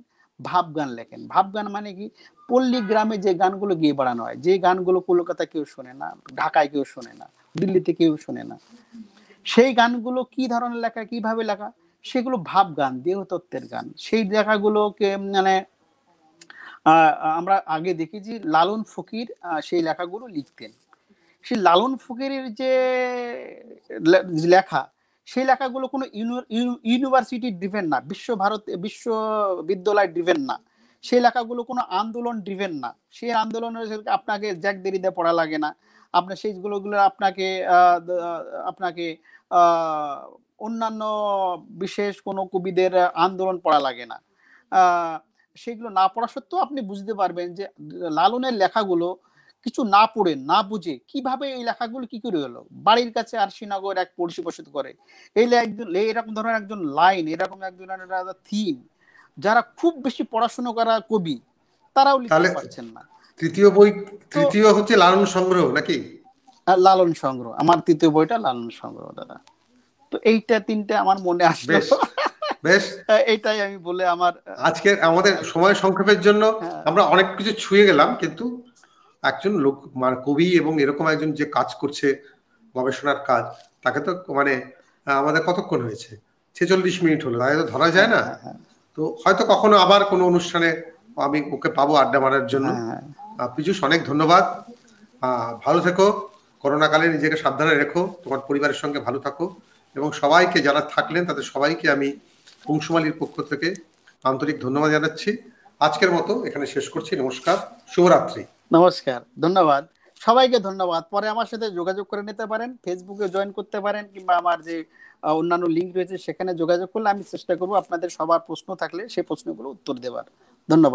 Speaker 2: ভাব গান লেখেন ভাব গান মানে কি পল্লী গ্রামে যে গানগুলো গিয়ে বাড়ানো হয় যে গানগুলো কলকাতা কেউ শোনে না ঢাকায় কেউ শোনে না দিল্লিতে কেউ শোনে না সেই গানগুলো কি ধরনের লেখা কিভাবে লেখা সেগুলো ভাব গান দেহতত্ত্বের গান সেই লেখাগুলোকে মানে আমরা আগে দেখি যে লালন ফকির সেই লেখাগুলো লিখতেন সেই লালন ফকিরের যে লেখা সেই লেখাগুলো কোনো ইউনিভার্সিটি ড্রিভেন না বিশ্ব ভারত বিশ্ববিদ্যালয় ড্রিভেন না সেই লেখাগুলো কোনো আন্দোলন ড্রিভেন না সেই আন্দোলনের আপনাকে জ্যাক দেরিতে পড়া লাগে না আপনার সেইগুলো আপনাকে আপনাকে অন্যান্য বিশেষ কোনো কবিদের আন্দোলন পড়া লাগে না সেগুলো না পড়া সত্ত্বেও আপনি বুঝতে পারবেন যে লালনের লেখাগুলো কিছু না পড়ে না বুঝে কিভাবে এই লেখাগুলো কি করে হলো বাড়ির কাছে আর শ্রীনগর এক পরিষেবাসিত করে এই এরকম ধরনের একজন লাইন এরকম একজন থিম যারা খুব বেশি পড়াশোনা করা কবি তারাও লিখতে পারছেন না তৃতীয় বই তৃতীয় হচ্ছে লালন সংগ্রহ নাকি হ্যাঁ, লালন সংগ্রহ আমার তৃতীয় বইটা লালন সংগ্রহ দাদা তো এইটা তিনটা আমার মনে আসবে
Speaker 1: বেশ হ্যাঁ, এটাই আমি বলে আমার আজকের আমাদের সময় সংক্ষেপের জন্য হ্যাঁ। আমরা অনেক কিছু ছুঁয়ে গেলাম কিন্তু একজন লোক মানে কবি এবং এরকম একজন যে কাজ করছে গবেষণার কাজ তাকে তো মানে আমাদের কতক্ষণ হয়েছে ছেচল্লিশ মিনিট হলো তাই তো ধরা যায় না হ্যাঁ, হ্যাঁ। তো হয়তো কখনো আবার কোনো অনুষ্ঠানে আমি ওকে পাবো আড্ডা মারার জন্য হ্যাঁ, পীযুষ অনেক ধন্যবাদ ভালো থেকো করোনাকালে নিজেকে সাবধানে রেখো তোমার পরিবারের সঙ্গে ভালো থাকো এবং সবাইকে যারা থাকলেন তাদের সবাইকে আমি পুংসুমালির পক্ষ থেকে আন্তরিক ধন্যবাদ জানাচ্ছি আজকের মতো এখানে শেষ করছি নমস্কার শুভরাত্রি নমস্কার ধন্যবাদ
Speaker 2: সবাইকে ধন্যবাদ পরে আমার সাথে যোগাযোগ করে নিতে পারেন ফেসবুকে জয়েন করতে পারেন কিংবা আমার যে অন্যান্য লিঙ্ক রয়েছে সেখানে যোগাযোগ করলে আমি চেষ্টা করব আপনাদের সবার প্রশ্ন থাকলে সেই প্রশ্নগুলো উত্তর দেওয়ার ধন্যবাদ